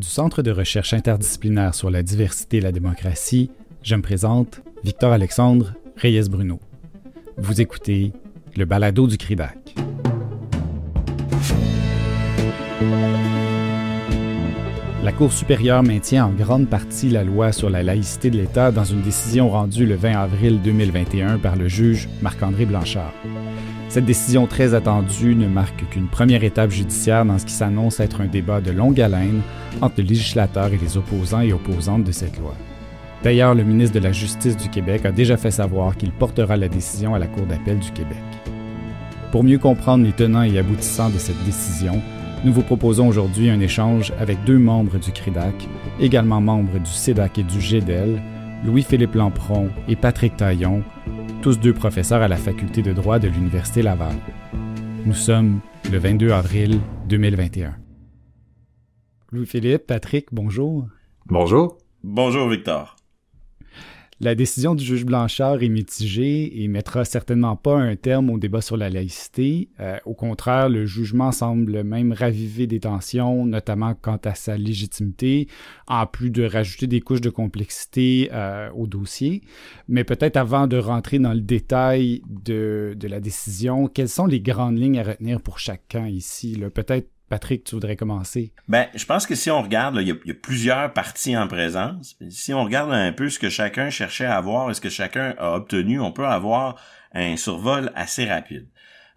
Du Centre de recherche interdisciplinaire sur la diversité et la démocratie, je me présente Victor Alexandre Reyes Bruno. Vous écoutez le balado du CRIDAC. La Cour supérieure maintient en grande partie la loi sur la laïcité de l'État dans une décision rendue le 20 avril 2021 par le juge Marc-André Blanchard. Cette décision très attendue ne marque qu'une première étape judiciaire dans ce qui s'annonce être un débat de longue haleine entre le législateur et les opposants et opposantes de cette loi. D'ailleurs, le ministre de la Justice du Québec a déjà fait savoir qu'il portera la décision à la Cour d'appel du Québec. Pour mieux comprendre les tenants et aboutissants de cette décision, nous vous proposons aujourd'hui un échange avec deux membres du CRIDAC, également membres du CEDAC et du GEDEL, Louis-Philippe Lampron et Patrick Taillon, tous deux professeurs à la faculté de droit de l'Université Laval. Nous sommes le 22 avril 2021. Louis-Philippe, Patrick, bonjour. Bonjour. Bonjour, Victor. La décision du juge Blanchard est mitigée et mettra certainement pas un terme au débat sur la laïcité. Euh, au contraire, le jugement semble même raviver des tensions, notamment quant à sa légitimité, en plus de rajouter des couches de complexité euh, au dossier. Mais peut-être avant de rentrer dans le détail de, de, la décision, quelles sont les grandes lignes à retenir pour chacun ici? Peut-être Patrick, tu voudrais commencer? Ben, je pense que si on regarde, il y, a plusieurs parties en présence. Si on regarde un peu ce que chacun cherchait à avoir et ce que chacun a obtenu, on peut avoir un survol assez rapide.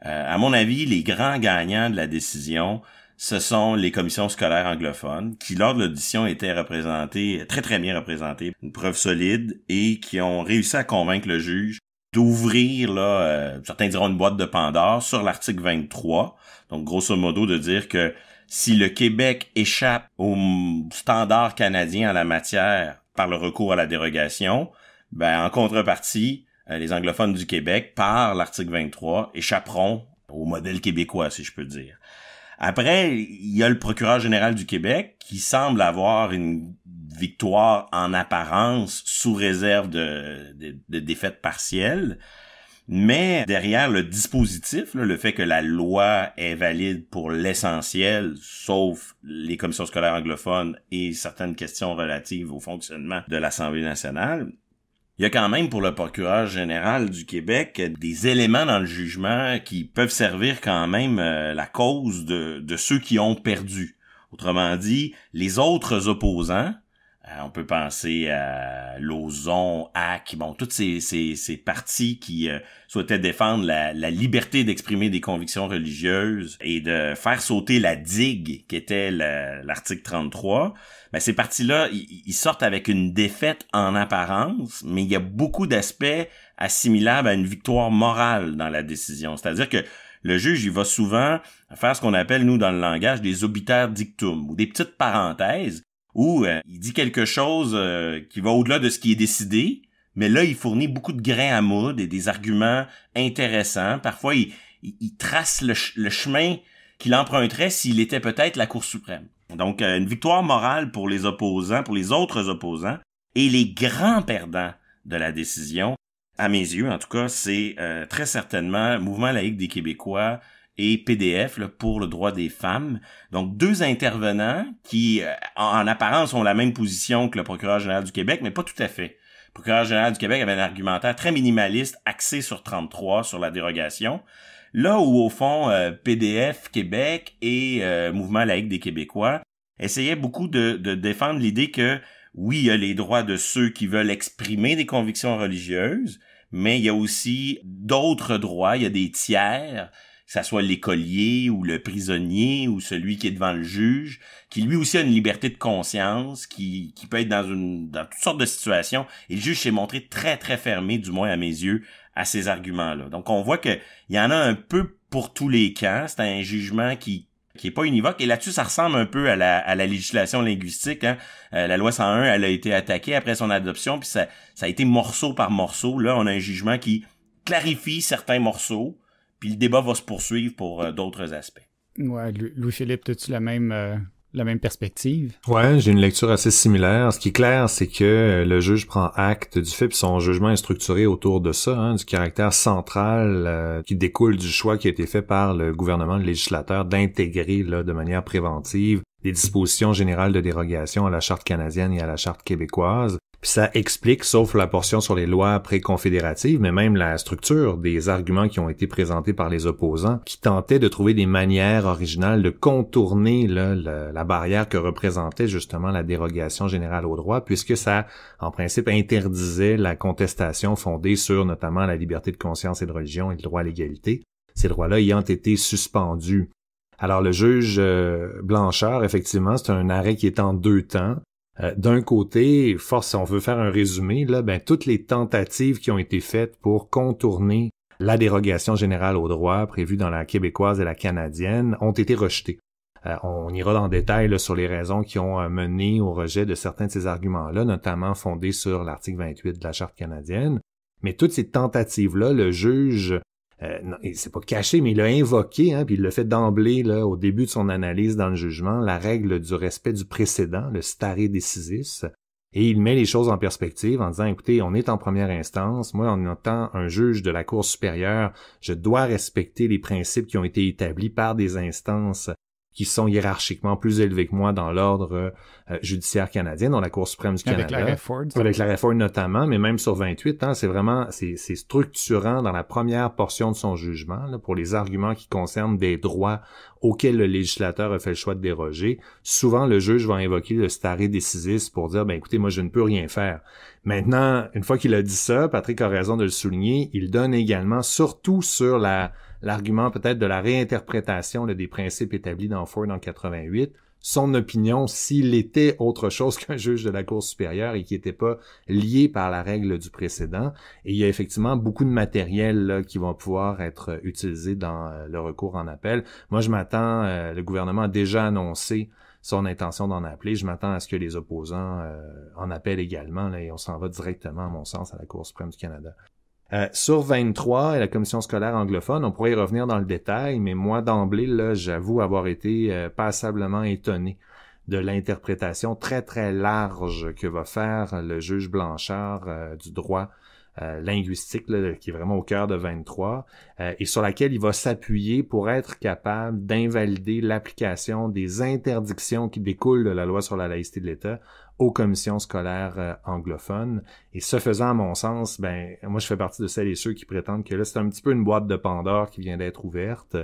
Euh, à mon avis, les grands gagnants de la décision, ce sont les commissions scolaires anglophones qui, lors de l'audition, étaient représentées, très très bien représentées, une preuve solide, et qui ont réussi à convaincre le juge d'ouvrir là, euh, certains diront une boîte de Pandore sur l'article 23. Donc grosso modo de dire que si le Québec échappe aux standards canadiens en la matière par le recours à la dérogation, ben en contrepartie, euh, les anglophones du Québec par l'article 23 échapperont au modèle québécois si je peux dire. Après, il y a le procureur général du Québec qui semble avoir une victoire en apparence sous réserve de, défaite partielle. Mais derrière le dispositif, le fait que la loi est valide pour l'essentiel, sauf les commissions scolaires anglophones et certaines questions relatives au fonctionnement de l'Assemblée nationale, il y a quand même pour le procureur général du Québec des éléments dans le jugement qui peuvent servir quand même euh, la cause de ceux qui ont perdu. Autrement dit, les autres opposants, euh, on peut penser à Lozon, Hack, bon, toutes ces, ces, ces partis qui euh, souhaitaient défendre la, liberté d'exprimer des convictions religieuses et de faire sauter la digue qui était l'article 33. Mais ben, ces partis-là, ils sortent avec une défaite en apparence, mais il y a beaucoup d'aspects assimilables à une victoire morale dans la décision. C'est-à-dire que le juge, il va souvent faire ce qu'on appelle, nous, dans le langage, des obitaires dictum, ou des petites parenthèses où euh, il dit quelque chose euh, qui va au-delà de ce qui est décidé, mais là, il fournit beaucoup de grains à moudre et des arguments intéressants. Parfois, il, il, trace le, chemin qu'il emprunterait s'il était peut-être la Cour suprême. Donc, euh, une victoire morale pour les opposants, pour les autres opposants, et les grands perdants de la décision, à mes yeux en tout cas, c'est très certainement Mouvement laïque des Québécois, et PDF pour le droit des femmes. Donc deux intervenants qui, euh, en apparence, ont la même position que le procureur général du Québec, mais pas tout à fait. Le procureur général du Québec avait un argumentaire très minimaliste, axé sur 33, sur la dérogation. Là où, au fond, euh, PDF Québec et euh, Mouvement laïque des Québécois essayaient beaucoup de, de défendre l'idée que, oui, il y a les droits de ceux qui veulent exprimer des convictions religieuses, mais il y a aussi d'autres droits, il y a des tiers, ça soit l'écolier ou le prisonnier ou celui qui est devant le juge, qui lui aussi a une liberté de conscience, qui, qui peut être dans une dans toutes sortes de situations. Et le juge s'est montré très, très fermé, du moins à mes yeux, à ces arguments-là. Donc on voit qu'il y en a un peu pour tous les camps. C'est un jugement qui qui est pas univoque. Et là-dessus, ça ressemble un peu à la, à la législation linguistique. Hein. Euh, la loi 101, elle a été attaquée après son adoption, puis ça, ça a été morceau par morceau. Là, on a un jugement qui clarifie certains morceaux, puis le débat va se poursuivre pour euh, d'autres aspects. Ouais, Louis-Philippe, as-tu la même euh, la même perspective. Ouais, j'ai une lecture assez similaire. Ce qui est clair, c'est que euh, le juge prend acte du fait, que son jugement est structuré autour de ça, hein, du caractère central qui découle du choix qui a été fait par le gouvernement, le législateur, d'intégrer là de manière préventive les dispositions générales de dérogation à la Charte canadienne et à la Charte québécoise. Puis ça explique, sauf la portion sur les lois préconfédératives, mais même la structure des arguments qui ont été présentés par les opposants, qui tentaient de trouver des manières originales de contourner la, barrière que représentait justement la dérogation générale au droit, puisque ça, en principe, interdisait la contestation fondée sur notamment la liberté de conscience et de religion et le droit à l'égalité, ces droits-là ayant été suspendus. Alors le juge euh, Blanchard, effectivement, c'est un arrêt qui est en deux temps. Euh, d'un côté, force, si on veut faire un résumé, là, ben, toutes les tentatives qui ont été faites pour contourner la dérogation générale au droit prévue dans la québécoise et la canadienne ont été rejetées. Euh, on ira en détail sur les raisons qui ont euh, mené au rejet de certains de ces arguments-là, notamment fondés sur l'article 28 de la Charte canadienne. Mais toutes ces tentatives-là, le juge euh, s'est pas caché, mais il l'a invoqué, hein, puis il le fait d'emblée là, au début de son analyse dans le jugement, la règle du respect du précédent, le stare decisis, et il met les choses en perspective en disant, écoutez, on est en première instance, moi en étant un juge de la Cour supérieure, je dois respecter les principes qui ont été établis par des instances qui sont hiérarchiquement plus élevées que moi dans l'ordre euh, judiciaire canadienne, dans la Cour suprême du Canada. Avec la Ford. Avec la notamment, mais même sur 28 ans, hein, c'est vraiment, c'est structurant dans la première portion de son jugement, pour les arguments qui concernent des droits auxquels le législateur a fait le choix de déroger. Souvent, le juge va invoquer le staré décisiste pour dire, ben écoutez, moi, je ne peux rien faire. Maintenant, une fois qu'il a dit ça, Patrick a raison de le souligner, il donne également, surtout sur l'argument peut-être de la réinterprétation des principes établis dans Ford en 88, son opinion s'il était autre chose qu'un juge de la Cour supérieure et qui n'était pas lié par la règle du précédent. Et il y a effectivement beaucoup de matériel qui vont pouvoir être utilisé dans euh, le recours en appel. Moi, je m'attends, euh, le gouvernement a déjà annoncé son intention d'en appeler. Je m'attends à ce que les opposants euh, en appellent également et on s'en va directement, à mon sens, à la Cour suprême du Canada. Euh, sur 23 et la commission scolaire anglophone, on pourrait y revenir dans le détail, mais moi d'emblée, là, j'avoue avoir été euh, passablement étonné de l'interprétation très très large que va faire le juge Blanchard euh, du droit linguistique qui est vraiment au cœur de 23 et sur laquelle il va s'appuyer pour être capable d'invalider l'application des interdictions qui découlent de la loi sur la laïcité de l'État aux commissions scolaires euh, anglophones. Et ce faisant, à mon sens, ben moi je fais partie de celles et ceux qui prétendent que là c'est un petit peu une boîte de Pandore qui vient d'être ouverte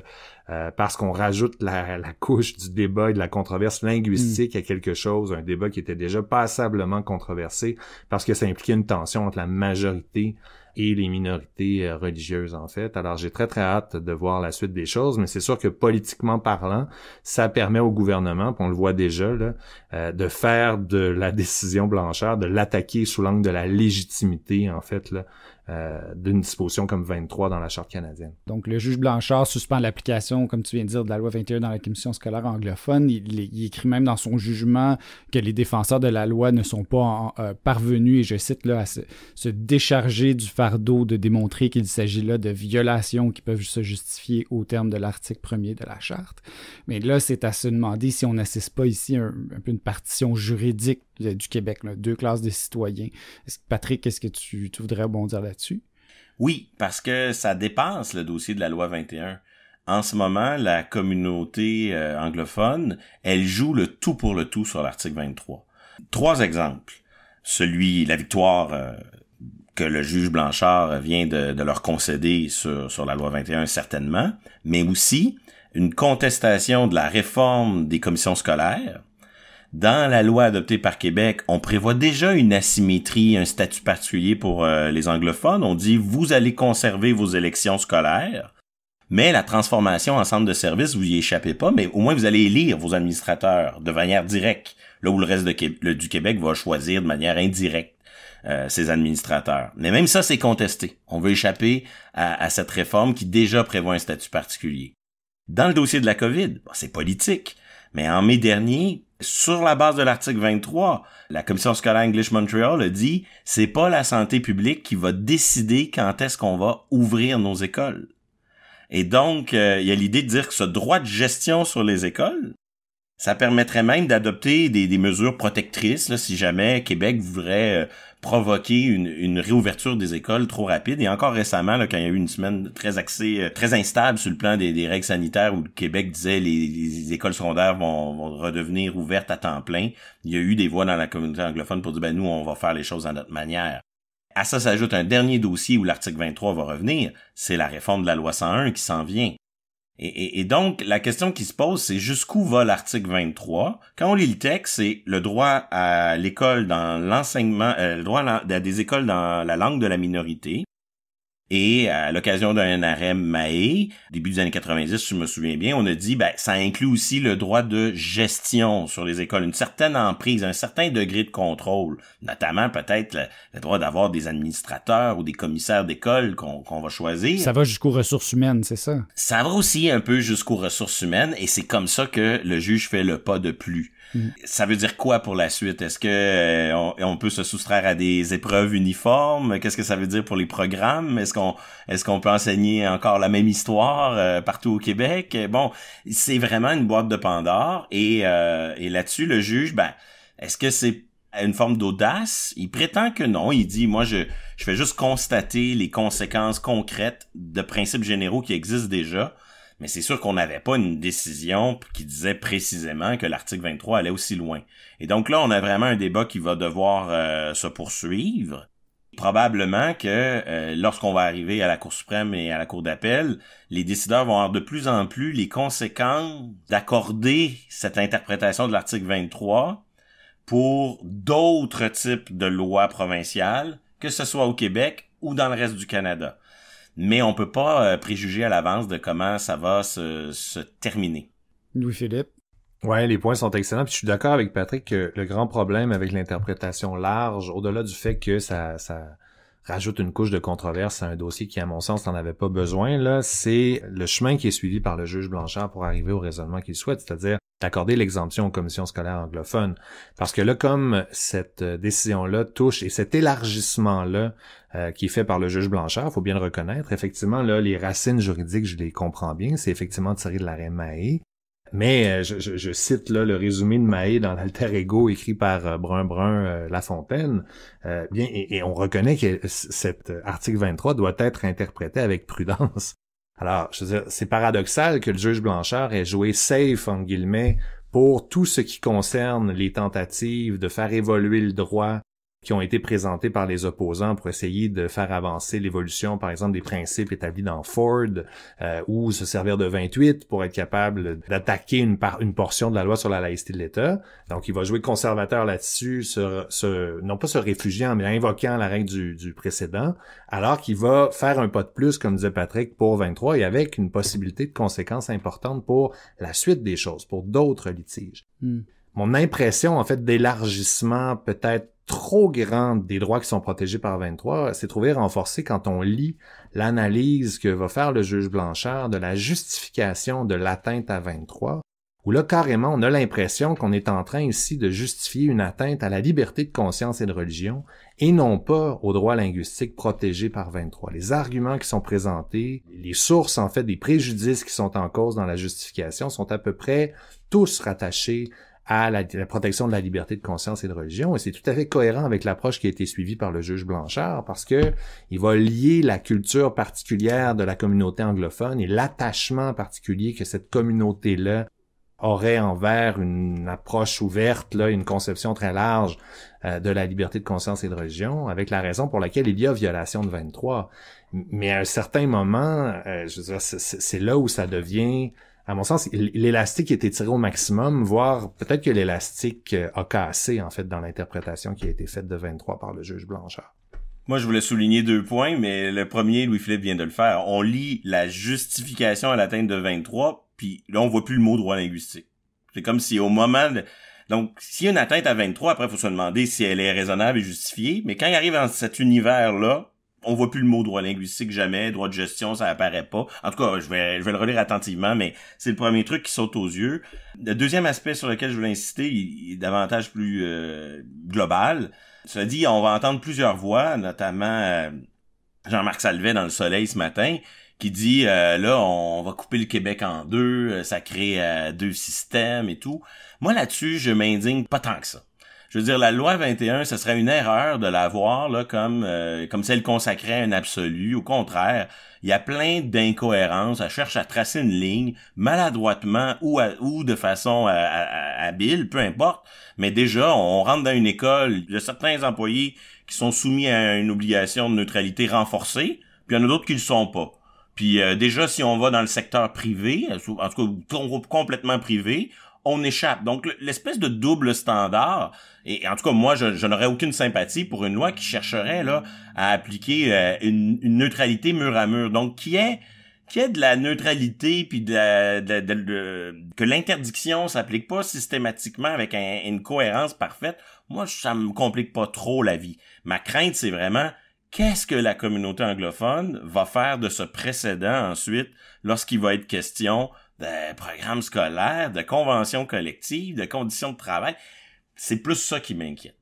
euh, parce qu'on rajoute la, la, couche du débat et de la controverse linguistique à quelque chose, un débat qui était déjà passablement controversé parce que ça impliquait une tension entre la majorité et les minorités euh, religieuses, en fait. Alors, j'ai très, très hâte de voir la suite des choses, mais c'est sûr que politiquement parlant, ça permet au gouvernement, on le voit déjà, là, euh, de faire de la décision blancheur, de l'attaquer sous l'angle de la légitimité, en fait, là, euh, d'une disposition comme 23 dans la Charte canadienne. Donc, le juge Blanchard suspend l'application, comme tu viens de dire, de la loi 21 dans la commission scolaire anglophone. Il, écrit même dans son jugement que les défenseurs de la loi ne sont pas euh, parvenus, et je cite, là, à se, décharger du fardeau de démontrer qu'il s'agit là de violations qui peuvent se justifier au terme de l'article premier de la Charte. Mais là, c'est à se demander si on n'assiste pas ici un, peu une partition juridique euh, du Québec, deux classes de citoyens. Patrick, quest ce que tu, tu voudrais rebondir là-dessus? Oui, parce que ça dépasse le dossier de la loi 21. En ce moment, la communauté euh, anglophone, elle joue le tout pour le tout sur l'article 23. Trois exemples. Celui, la victoire euh, que le juge Blanchard vient de, leur concéder sur, la loi 21, certainement, mais aussi une contestation de la réforme des commissions scolaires dans la loi adoptée par Québec, on prévoit déjà une asymétrie, un statut particulier pour euh, les anglophones. On dit vous allez conserver vos élections scolaires, mais la transformation en centre de service, vous y échappez pas, mais au moins vous allez élire vos administrateurs de manière directe, là où le reste du Québec va choisir de manière indirecte. Euh, ses administrateurs. Mais même ça, c'est contesté. On veut échapper à, cette réforme qui déjà prévoit un statut particulier. Dans le dossier de la COVID, c'est politique. Mais en mai dernier, sur la base de l'article 23, la Commission scolaire English Montreal a dit c'est pas la santé publique qui va décider quand est-ce qu'on va ouvrir nos écoles. Et donc, euh, il y a l'idée de dire que ce droit de gestion sur les écoles, ça permettrait même d'adopter des, mesures protectrices si jamais Québec voudrait euh, provoquer une, réouverture des écoles trop rapide. Et encore récemment, quand il y a eu une semaine très axée, euh, très instable sur le plan des, règles sanitaires où le Québec disait les, les écoles secondaires vont, redevenir ouvertes à temps plein, il y a eu des voix dans la communauté anglophone pour dire ben nous, on va faire les choses à notre manière. À ça s'ajoute un dernier dossier où l'article 23 va revenir, c'est la réforme de la loi 101 qui s'en vient. Et, donc, la question qui se pose, c'est jusqu'où va l'article 23? Quand on lit le texte, c'est le droit à l'école dans l'enseignement, euh, le droit à des écoles dans la langue de la minorité, et à l'occasion d'un arrêt Mahé, début des années 90, si je me souviens bien, on a dit ben ça inclut aussi le droit de gestion sur les écoles, une certaine emprise, un certain degré de contrôle, notamment peut-être le, droit d'avoir des administrateurs ou des commissaires d'école qu'on va choisir. Ça va jusqu'aux ressources humaines, c'est ça Ça va aussi un peu jusqu'aux ressources humaines et c'est comme ça que le juge fait le pas de plus. Mm. Ça veut dire quoi pour la suite? Est-ce que euh, on, peut se soustraire à des épreuves uniformes? Qu'est-ce que ça veut dire pour les programmes? Est-ce qu'on est-ce qu'on peut enseigner encore la même histoire euh, partout au Québec? Bon, c'est vraiment une boîte de Pandore et, euh, et là-dessus, le juge, ben, est-ce que c'est une forme d'audace. Il prétend que non. Il dit, moi, je, je vais juste constater les conséquences concrètes de principes généraux qui existent déjà mais c'est sûr qu'on n'avait pas une décision qui disait précisément que l'article 23 allait aussi loin. Et donc là, on a vraiment un débat qui va devoir euh, se poursuivre. Probablement que euh, lorsqu'on va arriver à la Cour suprême et à la Cour d'appel, les décideurs vont avoir de plus en plus les conséquences d'accorder cette interprétation de l'article 23 pour d'autres types de lois provinciales, que ce soit au Québec ou dans le reste du Canada mais on peut pas euh, préjuger à l'avance de comment ça va se, terminer. Louis-Philippe? Ouais, les points sont excellents. Puis je suis d'accord avec Patrick que le grand problème avec l'interprétation large, au-delà du fait que ça, ça rajoute une couche de controverse à un dossier qui, à mon sens, n'en avait pas besoin, là, c'est le chemin qui est suivi par le juge Blanchard pour arriver au raisonnement qu'il souhaite, c'est-à-dire d'accorder l'exemption aux commissions scolaires anglophones. Parce que là, comme cette euh, décision-là touche et cet élargissement-là euh, qui est fait par le juge Blanchard, faut bien le reconnaître. Effectivement, là, les racines juridiques, je les comprends bien, c'est effectivement tiré de l'arrêt Mahé. Mais euh, je, cite là, le résumé de Mahé dans l'Alter Ego écrit par euh, Brun Brun lafontaine bien, et, on reconnaît que cet article 23 doit être interprété avec prudence. Alors, c'est paradoxal que le juge Blanchard ait joué safe en guillemets pour tout ce qui concerne les tentatives de faire évoluer le droit qui ont été présentés par les opposants pour essayer de faire avancer l'évolution, par exemple, des principes établis dans Ford, euh, ou se servir de 28 pour être capable d'attaquer une, une portion de la loi sur la laïcité de l'État. Donc, il va jouer conservateur là-dessus, non pas se réfugiant, mais invoquant la règle du, précédent, alors qu'il va faire un pas de plus, comme disait Patrick, pour 23, et avec une possibilité de conséquences importantes pour la suite des choses, pour d'autres litiges. Hmm. Mon impression, en fait, d'élargissement peut-être trop grande des droits qui sont protégés par 23 s'est trouvé renforcé quand on lit l'analyse que va faire le juge Blanchard de la justification de l'atteinte à 23, où là carrément on a l'impression qu'on est en train ici de justifier une atteinte à la liberté de conscience et de religion et non pas aux droits linguistiques protégés par 23. Les arguments qui sont présentés, les sources en fait des préjudices qui sont en cause dans la justification sont à peu près tous rattachés à la, protection de la liberté de conscience et de religion. Et c'est tout à fait cohérent avec l'approche qui a été suivie par le juge Blanchard parce que il va lier la culture particulière de la communauté anglophone et l'attachement particulier que cette communauté-là aurait envers une approche ouverte, là, une conception très large euh, de la liberté de conscience et de religion, avec la raison pour laquelle il y a violation de 23. Mais à un certain moment, euh, c'est là où ça devient à mon sens, l'élastique était tiré au maximum, voire peut-être que l'élastique euh, a cassé, en fait, dans l'interprétation qui a été faite de 23 par le juge Blanchard. Moi, je voulais souligner deux points, mais le premier, Louis-Philippe vient de le faire. On lit la justification à l'atteinte de 23, puis là, on voit plus le mot droit linguistique. C'est comme si au moment de... Donc, s'il y a une atteinte à 23, après, il faut se demander si elle est raisonnable et justifiée, mais quand il arrive dans cet univers-là, on voit plus le mot droit linguistique jamais, droit de gestion, ça apparaît pas. En tout cas, je vais, je vais le relire attentivement, mais c'est le premier truc qui saute aux yeux. Le deuxième aspect sur lequel je voulais insister, il est davantage plus euh, global. Cela dit, on va entendre plusieurs voix, notamment euh, Jean-Marc Salvet dans Le Soleil ce matin, qui dit euh, là on va couper le Québec en deux, ça crée deux systèmes et tout. Moi là-dessus, je m'indigne pas tant que ça je veux dire, la loi 21, ce serait une erreur de la voir là, comme, euh, comme si elle consacrait un absolu. Au contraire, il y a plein d'incohérences. Elle cherche à tracer une ligne maladroitement ou, ou de façon euh, habile, peu importe. Mais déjà, on rentre dans une école, il y a certains employés qui sont soumis à une obligation de neutralité renforcée, puis il y en a d'autres qui le sont pas. Puis euh, déjà, si on va dans le secteur privé, en tout cas complètement privé, on échappe. Donc l'espèce de double standard, et, en tout cas, moi, je, je n'aurais aucune sympathie pour une loi qui chercherait là à appliquer euh, une, neutralité mur à mur. Donc, qui est qui est de la neutralité puis que l'interdiction s'applique pas systématiquement avec une cohérence parfaite. Moi, ça me complique pas trop la vie. Ma crainte, c'est vraiment qu'est-ce que la communauté anglophone va faire de ce précédent ensuite lorsqu'il va être question de programmes scolaires, de conventions collectives, de conditions de travail. C'est plus ça qui m'inquiète.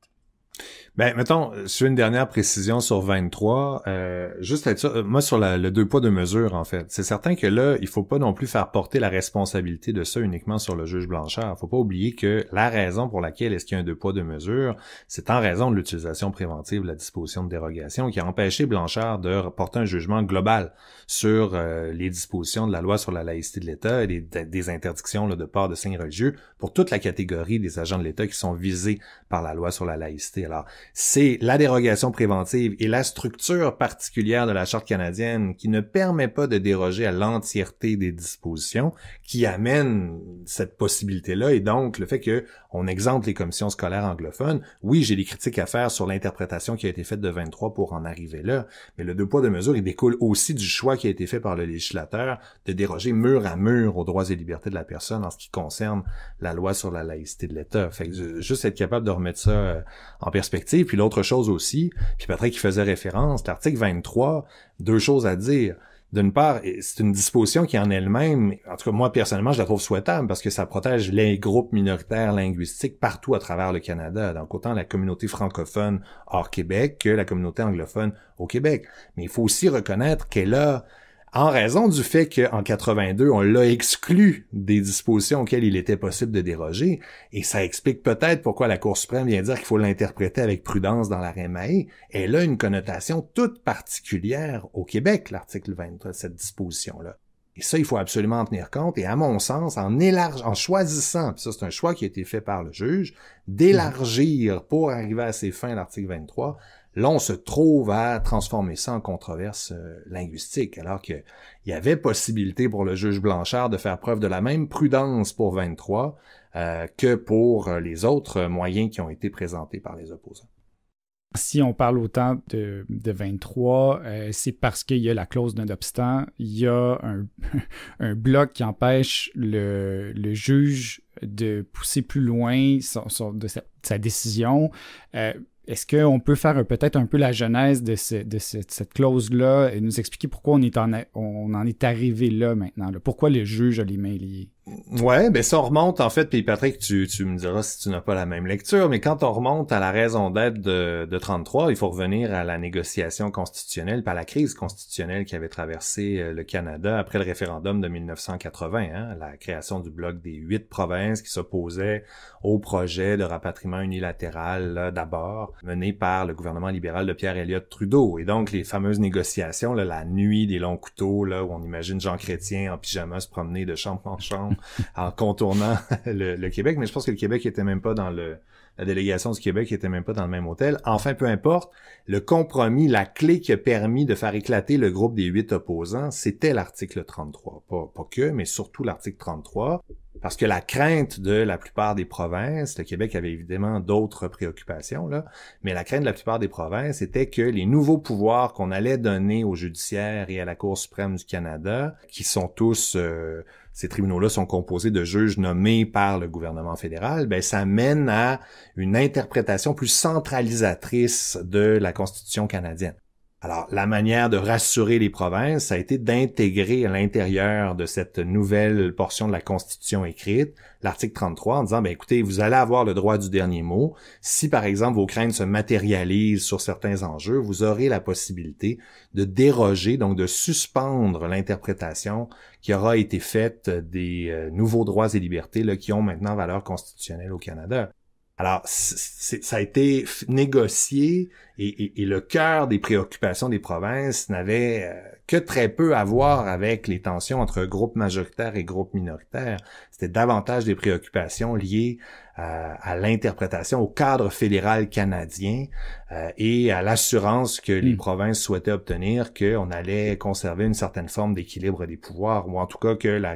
Ben, mettons, sur une dernière précision sur 23, euh, juste être euh, moi sur le deux poids deux mesures en fait, c'est certain que là, il faut pas non plus faire porter la responsabilité de ça uniquement sur le juge Blanchard. Faut pas oublier que la raison pour laquelle est-ce qu'il y a un deux poids deux mesures, c'est en raison de l'utilisation préventive de la disposition de dérogation qui a empêché Blanchard de porter un jugement global sur euh, les dispositions de la loi sur la laïcité de l'État et des interdictions de part de signes religieux pour toute la catégorie des agents de l'État qui sont visés par la loi sur la laïcité. Alors c'est la dérogation préventive et la structure particulière de la Charte canadienne qui ne permet pas de déroger à l'entièreté des dispositions qui amène cette possibilité-là et donc le fait qu'on exempte les commissions scolaires anglophones. Oui, j'ai des critiques à faire sur l'interprétation qui a été faite de 23 pour en arriver là, mais le deux poids deux mesures, il découle aussi du choix qui a été fait par le législateur de déroger mur à mur aux droits et libertés de la personne en ce qui concerne la loi sur la laïcité de l'État. Fait que juste être capable de remettre ça euh, en perspective puis l'autre chose aussi, puis Patrick qui faisait référence, l'article 23, deux choses à dire. D'une part, c'est une disposition qui en elle-même, en tout cas moi personnellement, je la trouve souhaitable parce que ça protège les groupes minoritaires linguistiques partout à travers le Canada, donc autant la communauté francophone hors Québec que la communauté anglophone au Québec. Mais il faut aussi reconnaître qu'elle a en raison du fait qu'en 82, on l'a exclu des dispositions auxquelles il était possible de déroger, et ça explique peut-être pourquoi la Cour suprême vient dire qu'il faut l'interpréter avec prudence dans l'arrêt Maé, elle a une connotation toute particulière au Québec, l'article 23, cette disposition-là. Et ça, il faut absolument en tenir compte. Et à mon sens, en élarge, en choisissant, puis ça c'est un choix qui a été fait par le juge, d'élargir pour arriver à ses fins l'article 23, Là, on se trouve à transformer ça en controverse euh, linguistique, alors qu'il y avait possibilité pour le juge Blanchard de faire preuve de la même prudence pour 23 euh, que pour euh, les autres moyens qui ont été présentés par les opposants. Si on parle autant de, 23, c'est parce qu'il y a la clause d'un obstant, il y a un, bloc qui empêche le, juge de pousser plus loin de sa, décision. Est-ce qu'on peut faire peut-être un peu la genèse de, cette clause-là et nous expliquer pourquoi on, est en, on en est arrivé là maintenant? Pourquoi le juge a les mains liées? Ouais, mais ben, ça on remonte en fait, puis Patrick, tu, tu me diras si tu n'as pas la même lecture, mais quand on remonte à la raison d'être de, de 33, il faut revenir à la négociation constitutionnelle, par la crise constitutionnelle qui avait traversé euh, le Canada après le référendum de 1980, hein, la création du bloc des huit provinces qui s'opposaient au projet de rapatriement unilatéral d'abord mené par le gouvernement libéral de Pierre Elliott Trudeau, et donc les fameuses négociations, la nuit des longs couteaux, là où on imagine Jean Chrétien en pyjama se promener de chambre en chambre en contournant le, Québec, mais je pense que le Québec était même pas dans le la délégation du Québec était même pas dans le même hôtel. Enfin, peu importe, le compromis, la clé qui a permis de faire éclater le groupe des huit opposants, c'était l'article 33. Pas, pas que, mais surtout l'article 33. Parce que la crainte de la plupart des provinces, le Québec avait évidemment d'autres préoccupations, là, mais la crainte de la plupart des provinces était que les nouveaux pouvoirs qu'on allait donner au judiciaire et à la Cour suprême du Canada, qui sont tous, euh, ces tribunaux-là sont composés de juges nommés par le gouvernement fédéral, ben, ça mène à une interprétation plus centralisatrice de la Constitution canadienne. Alors, la manière de rassurer les provinces, ça a été d'intégrer à l'intérieur de cette nouvelle portion de la Constitution écrite l'article 33 en disant, ben, écoutez, vous allez avoir le droit du dernier mot. Si, par exemple, vos craintes se matérialisent sur certains enjeux, vous aurez la possibilité de déroger, donc de suspendre l'interprétation qui aura été faite des euh, nouveaux droits et libertés qui ont maintenant valeur constitutionnelle au Canada. Alors, ça a été négocié et, le cœur des préoccupations des provinces n'avait euh, que très peu à voir avec les tensions entre groupes majoritaires et groupes minoritaires. C'était davantage des préoccupations liées à, l'interprétation au cadre fédéral canadien euh, et à l'assurance que les hmm. provinces souhaitaient obtenir qu'on allait conserver une certaine forme d'équilibre des pouvoirs, ou en tout cas que la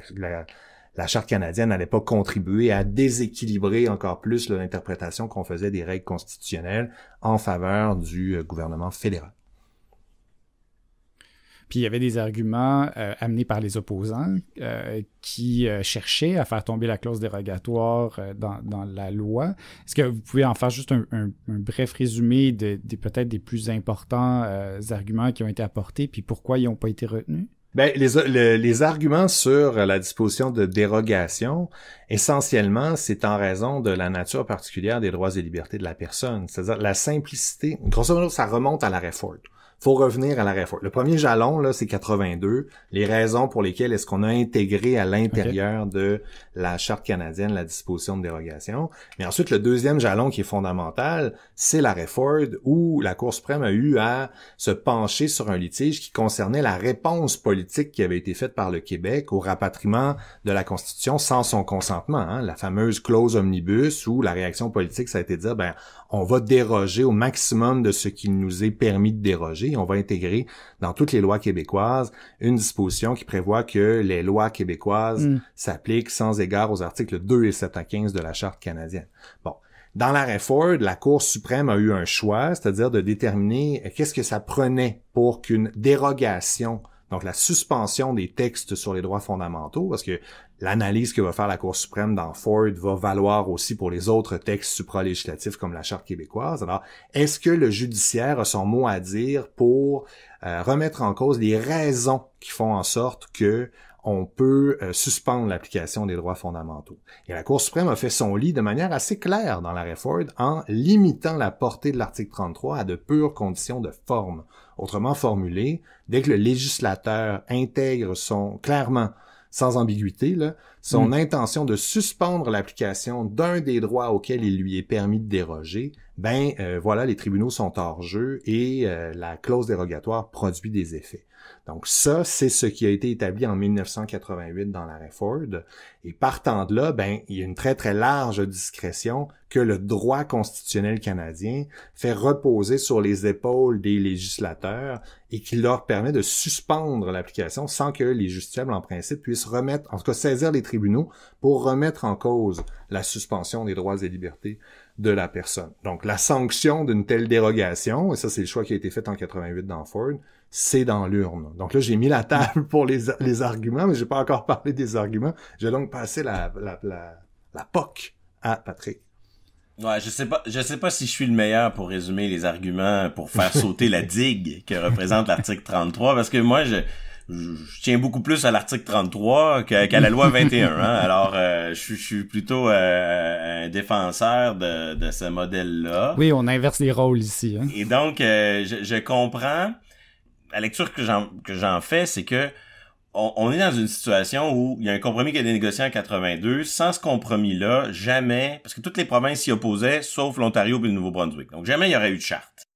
la Charte canadienne n'allait pas contribuer à déséquilibrer encore plus l'interprétation qu'on faisait des règles constitutionnelles en faveur du euh, gouvernement fédéral. Puis il y avait des arguments euh, amenés par les opposants euh, qui cherchaient à faire tomber la clause dérogatoire dans, la loi. Est-ce que vous pouvez en faire juste un, bref résumé des peut-être des plus importants arguments qui ont été apportés, puis pourquoi ils n'ont pas été retenus? Ben, les, les, arguments sur la disposition de dérogation, essentiellement, c'est en raison de la nature particulière des droits et libertés de la personne. C'est-à-dire la simplicité. Grosso modo, ça remonte à la réforme faut revenir à la réforme Le premier jalon, là, c'est 82. Les raisons pour lesquelles est-ce qu'on a intégré à l'intérieur de la charte canadienne la disposition de dérogation. Mais ensuite, le deuxième jalon qui est fondamental, c'est la Ford où la Cour suprême a eu à se pencher sur un litige qui concernait la réponse politique qui avait été faite par le Québec au rapatriement de la Constitution sans son consentement. Hein. la fameuse clause omnibus où la réaction politique, ça a été de dire, ben, on va déroger au maximum de ce qu'il nous est permis de déroger. On va intégrer dans toutes les lois québécoises une disposition qui prévoit que les lois québécoises mm. s'appliquent sans égard aux articles 2 et 7 à 15 de la Charte canadienne. Bon. Dans l'arrêt Ford, la Cour suprême a eu un choix, c'est-à-dire de déterminer qu'est-ce que ça prenait pour qu'une dérogation donc la suspension des textes sur les droits fondamentaux, parce que l'analyse que va faire la Cour suprême dans Ford va valoir aussi pour les autres textes supralégislatifs comme la Charte québécoise. Alors, est-ce que le judiciaire a son mot à dire pour euh, remettre en cause les raisons qui font en sorte que peut euh, suspendre l'application des droits fondamentaux. Et la Cour suprême a fait son lit de manière assez claire dans l'arrêt Ford en limitant la portée de l'article 33 à de pures conditions de forme. Autrement formulé, dès que le législateur intègre son clairement sans ambiguïté, là, son mm. intention de suspendre l'application d'un des droits auxquels il lui est permis de déroger ben euh, voilà, les tribunaux sont hors jeu et euh, la clause dérogatoire produit des effets. Donc ça, c'est ce qui a été établi en 1988 dans la Ford. Et partant de là, ben, il y a une très très large discrétion que le droit constitutionnel canadien fait reposer sur les épaules des législateurs et qui leur permet de suspendre l'application sans que les justiciables en principe puissent remettre, en tout cas saisir les tribunaux pour remettre en cause la suspension des droits et libertés de la personne. Donc, la sanction d'une telle dérogation, et ça, c'est le choix qui a été fait en 88 dans Ford, c'est dans l'urne. Donc là, j'ai mis la table pour les, les arguments, mais j'ai pas encore parlé des arguments. J'ai donc passé la, la, la, la POC à Patrick. Ouais, je sais pas, je sais pas si je suis le meilleur pour résumer les arguments pour faire sauter la digue que représente l'article 33 parce que moi je je, tiens beaucoup plus à l'article 33 qu'à la loi 21. Hein? Alors, euh, je, suis plutôt euh, un défenseur de, ce modèle-là. Oui, on inverse les rôles ici. Hein. Et donc, euh, je, comprends. La lecture que j'en fais, c'est que on, est dans une situation où il y a un compromis qui a été négocié en 82. Sans ce compromis-là, jamais, parce que toutes les provinces s'y opposaient, sauf l'Ontario et le Nouveau-Brunswick. Donc jamais il y aurait eu de charte.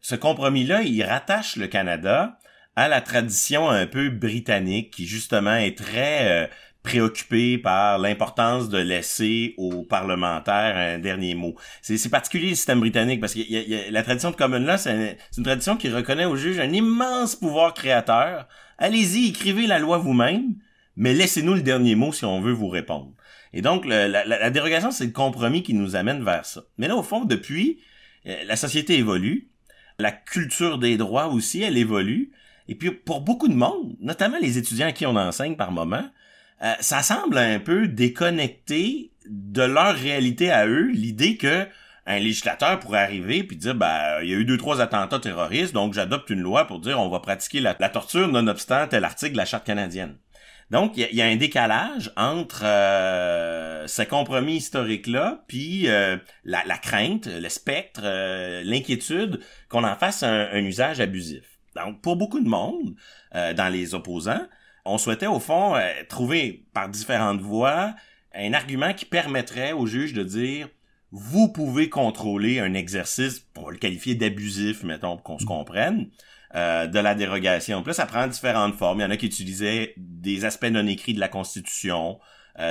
Ce compromis-là, il rattache le Canada la tradition un peu britannique qui justement est très euh, préoccupée par l'importance de laisser aux parlementaires un dernier mot. C'est particulier le système britannique parce que la tradition de common law, c'est une, tradition qui reconnaît au juge un immense pouvoir créateur. Allez-y, écrivez la loi vous-même, mais laissez-nous le dernier mot si on veut vous répondre. Et donc, la, dérogation, c'est le compromis qui nous amène vers ça. Mais là, au fond, depuis, euh, la société évolue, la culture des droits aussi, elle évolue, et puis pour beaucoup de monde, notamment les étudiants à qui on enseigne par moment, euh, ça semble un peu déconnecté de leur réalité à eux, l'idée que un législateur pourrait arriver puis dire bah il y a eu deux trois attentats terroristes donc j'adopte une loi pour dire on va pratiquer la, torture nonobstant tel article de la charte canadienne. Donc il y, a un décalage entre euh, ce compromis historique là puis euh, la, crainte, le spectre, l'inquiétude qu'on en fasse un usage abusif. Donc, pour beaucoup de monde, euh, dans les opposants, on souhaitait au fond euh, trouver par différentes voies un argument qui permettrait au juge de dire vous pouvez contrôler un exercice, pour le qualifier d'abusif, mettons, pour qu'on se mm. comprenne, euh, de la dérogation. Puis là, ça prend différentes formes. Il y en a qui utilisaient des aspects non écrits de la Constitution,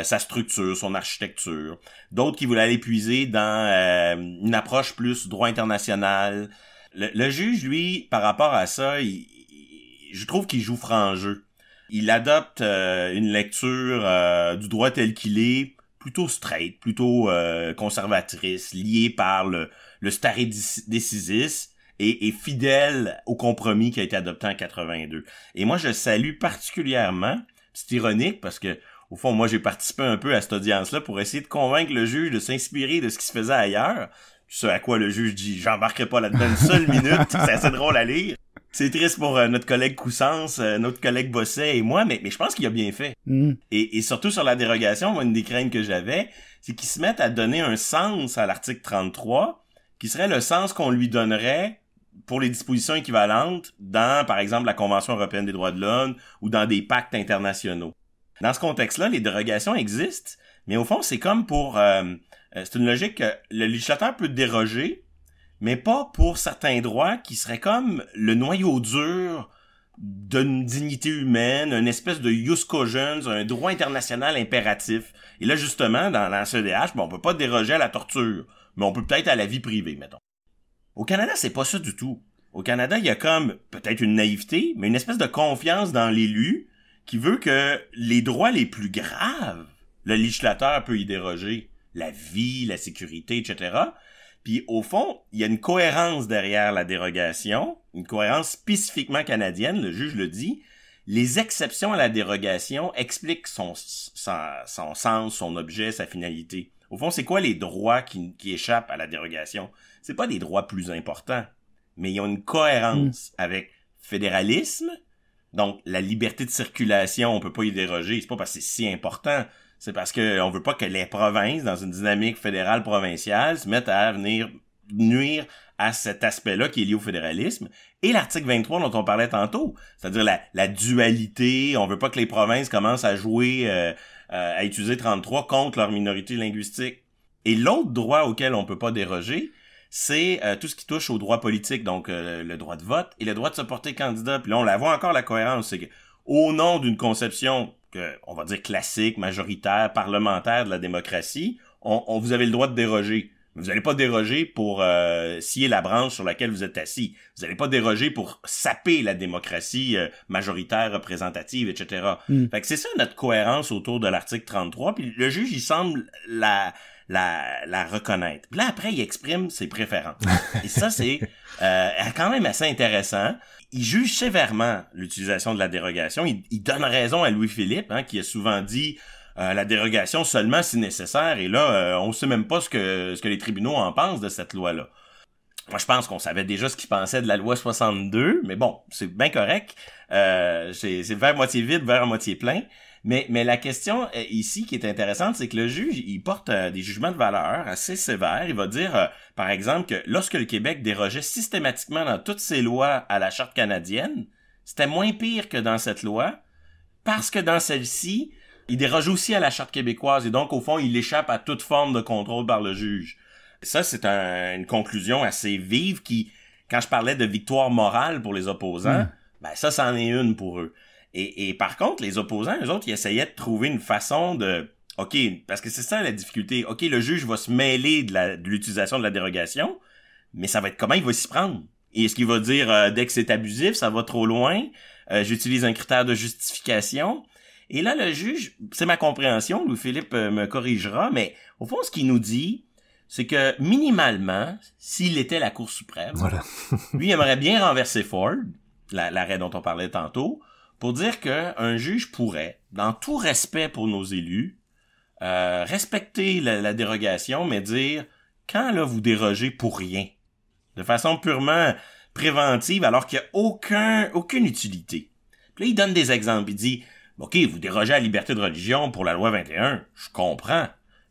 sa structure, son architecture. D'autres qui voulaient aller puiser dans une approche plus droit international, le, juge, lui, par rapport à ça, je trouve qu'il joue franc jeu. Il adopte euh, une lecture euh, du droit tel qu'il est, plutôt straight, plutôt euh, conservatrice, liée par le, stare decisis et, et, fidèle au compromis qui a été adopté en 82. Et moi, je salue particulièrement, c'est ironique parce que au fond, moi, j'ai participé un peu à cette audience-là pour essayer de convaincre le juge de s'inspirer de ce qui se faisait ailleurs. Ce à quoi le juge dit, j'embarquerai pas là-dedans une seule minute, c'est assez drôle à lire. C'est triste pour euh, notre collègue Coussens, euh, notre collègue Bosset et moi, mais, je pense qu'il a bien fait. Mm. Et, surtout sur la dérogation, une des craintes que j'avais, c'est qu'ils se mettent à donner un sens à l'article 33, qui serait le sens qu'on lui donnerait pour les dispositions équivalentes dans, par exemple, la Convention européenne des droits de l'homme ou dans des pactes internationaux. Dans ce contexte-là, les dérogations existent, mais au fond, c'est comme pour... Euh, euh, c'est une logique que le législateur peut déroger, mais pas pour certains droits qui seraient comme le noyau dur d'une dignité humaine, une espèce de jus cogens, un droit international impératif. Et là, justement, dans la CEDH, bon, on peut pas déroger à la torture, mais on peut peut-être à la vie privée, mettons. Au Canada, c'est pas ça du tout. Au Canada, il y a comme, peut-être une naïveté, mais une espèce de confiance dans l'élu qui veut que les droits les plus graves, le législateur peut y déroger la vie, la sécurité, etc. Puis au fond, il y a une cohérence derrière la dérogation, une cohérence spécifiquement canadienne, le juge le dit. Les exceptions à la dérogation expliquent son, sens, son objet, sa finalité. Au fond, c'est quoi les droits qui, échappent à la dérogation? C'est pas des droits plus importants, mais ils ont une cohérence hmm. avec fédéralisme, donc la liberté de circulation, on peut pas y déroger, c'est pas parce que c'est si important, c'est parce qu'on veut pas que les provinces, dans une dynamique fédérale provinciale, se mettent à venir nuire à cet aspect-là qui est lié au fédéralisme. Et l'article 23 dont on parlait tantôt, c'est-à-dire la, dualité, on veut pas que les provinces commencent à jouer, euh, euh, à utiliser 33 contre leur minorité linguistique. Et l'autre droit auquel on peut pas déroger, c'est euh, tout ce qui touche aux droits politiques, donc le droit de vote et le droit de se porter candidat. Puis là, on la voit encore la cohérence, c'est au nom d'une conception on va dire classique, majoritaire, parlementaire de la démocratie, on, vous avez le droit de déroger. Vous n'allez pas déroger pour euh, scier la branche sur laquelle vous êtes assis. Vous n'allez pas déroger pour saper la démocratie euh, majoritaire, représentative, etc. Hmm. que c'est ça notre cohérence autour de l'article 33. Puis le juge, il semble la, reconnaître. là, après, il exprime ses préférences. Et ça, c'est euh, quand même assez intéressant il juge sévèrement l'utilisation de la dérogation. Il, donne raison à Louis-Philippe, hein, qui a souvent dit euh, la dérogation seulement si nécessaire. Et là, euh, on ne sait même pas ce que, ce que les tribunaux en pensent de cette loi-là. Moi, je pense qu'on savait déjà ce qu'ils pensaient de la loi 62, mais bon, c'est bien correct. Euh, c'est vers moitié vide, vers moitié plein. Mais, la question euh, ici qui est intéressante, c'est que le juge, il porte euh, des jugements de valeur assez sévères. Il va dire, euh, par exemple, que lorsque le Québec dérogeait systématiquement dans toutes ses lois à la Charte canadienne, c'était moins pire que dans cette loi, parce que dans celle-ci, il déroge aussi à la Charte québécoise, et donc, au fond, il échappe à toute forme de contrôle par le juge. Ça, c'est une conclusion assez vive qui, quand je parlais de victoire morale pour les opposants, hmm. ben ça, c'en est une pour eux. Et, par contre, les opposants, les autres, ils essayaient de trouver une façon de... OK, parce que c'est ça la difficulté. OK, le juge va se mêler de l'utilisation de, la dérogation, mais ça va être comment il va s'y prendre. Et est-ce qu'il va dire, euh, dès que c'est abusif, ça va trop loin, euh, j'utilise un critère de justification. Et là, le juge, c'est ma compréhension, Louis-Philippe euh, me corrigera, mais au fond, ce qu'il nous dit, c'est que minimalement, s'il était la Cour suprême, lui, il aimerait bien renverser Ford, l'arrêt dont on parlait tantôt, pour dire qu'un juge pourrait, dans tout respect pour nos élus, euh, respecter la, dérogation, mais dire quand là vous dérogez pour rien, de façon purement préventive, alors qu'il n'y a aucun, aucune utilité. Puis là, il donne des exemples. Il dit OK, vous dérogez à la liberté de religion pour la loi 21, je comprends.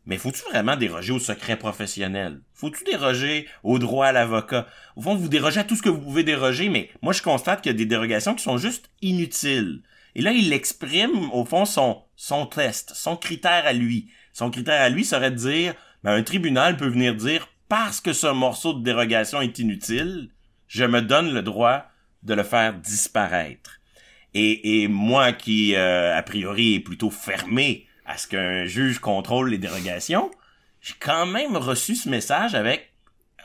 Mais faut-tu vraiment déroger au secret professionnel? Faut-tu déroger au droit à l'avocat? Au fond, vous dérogez à tout ce que vous pouvez déroger, mais moi, je constate qu'il y a des dérogations qui sont juste inutiles. Et là, il exprime, au fond, son, son test, son critère à lui. Son critère à lui serait de dire, ben, un tribunal peut venir dire, parce que ce morceau de dérogation est inutile, je me donne le droit de le faire disparaître. Et, moi qui, euh, a priori, est plutôt fermé à ce qu'un juge contrôle les dérogations, j'ai quand même reçu ce message avec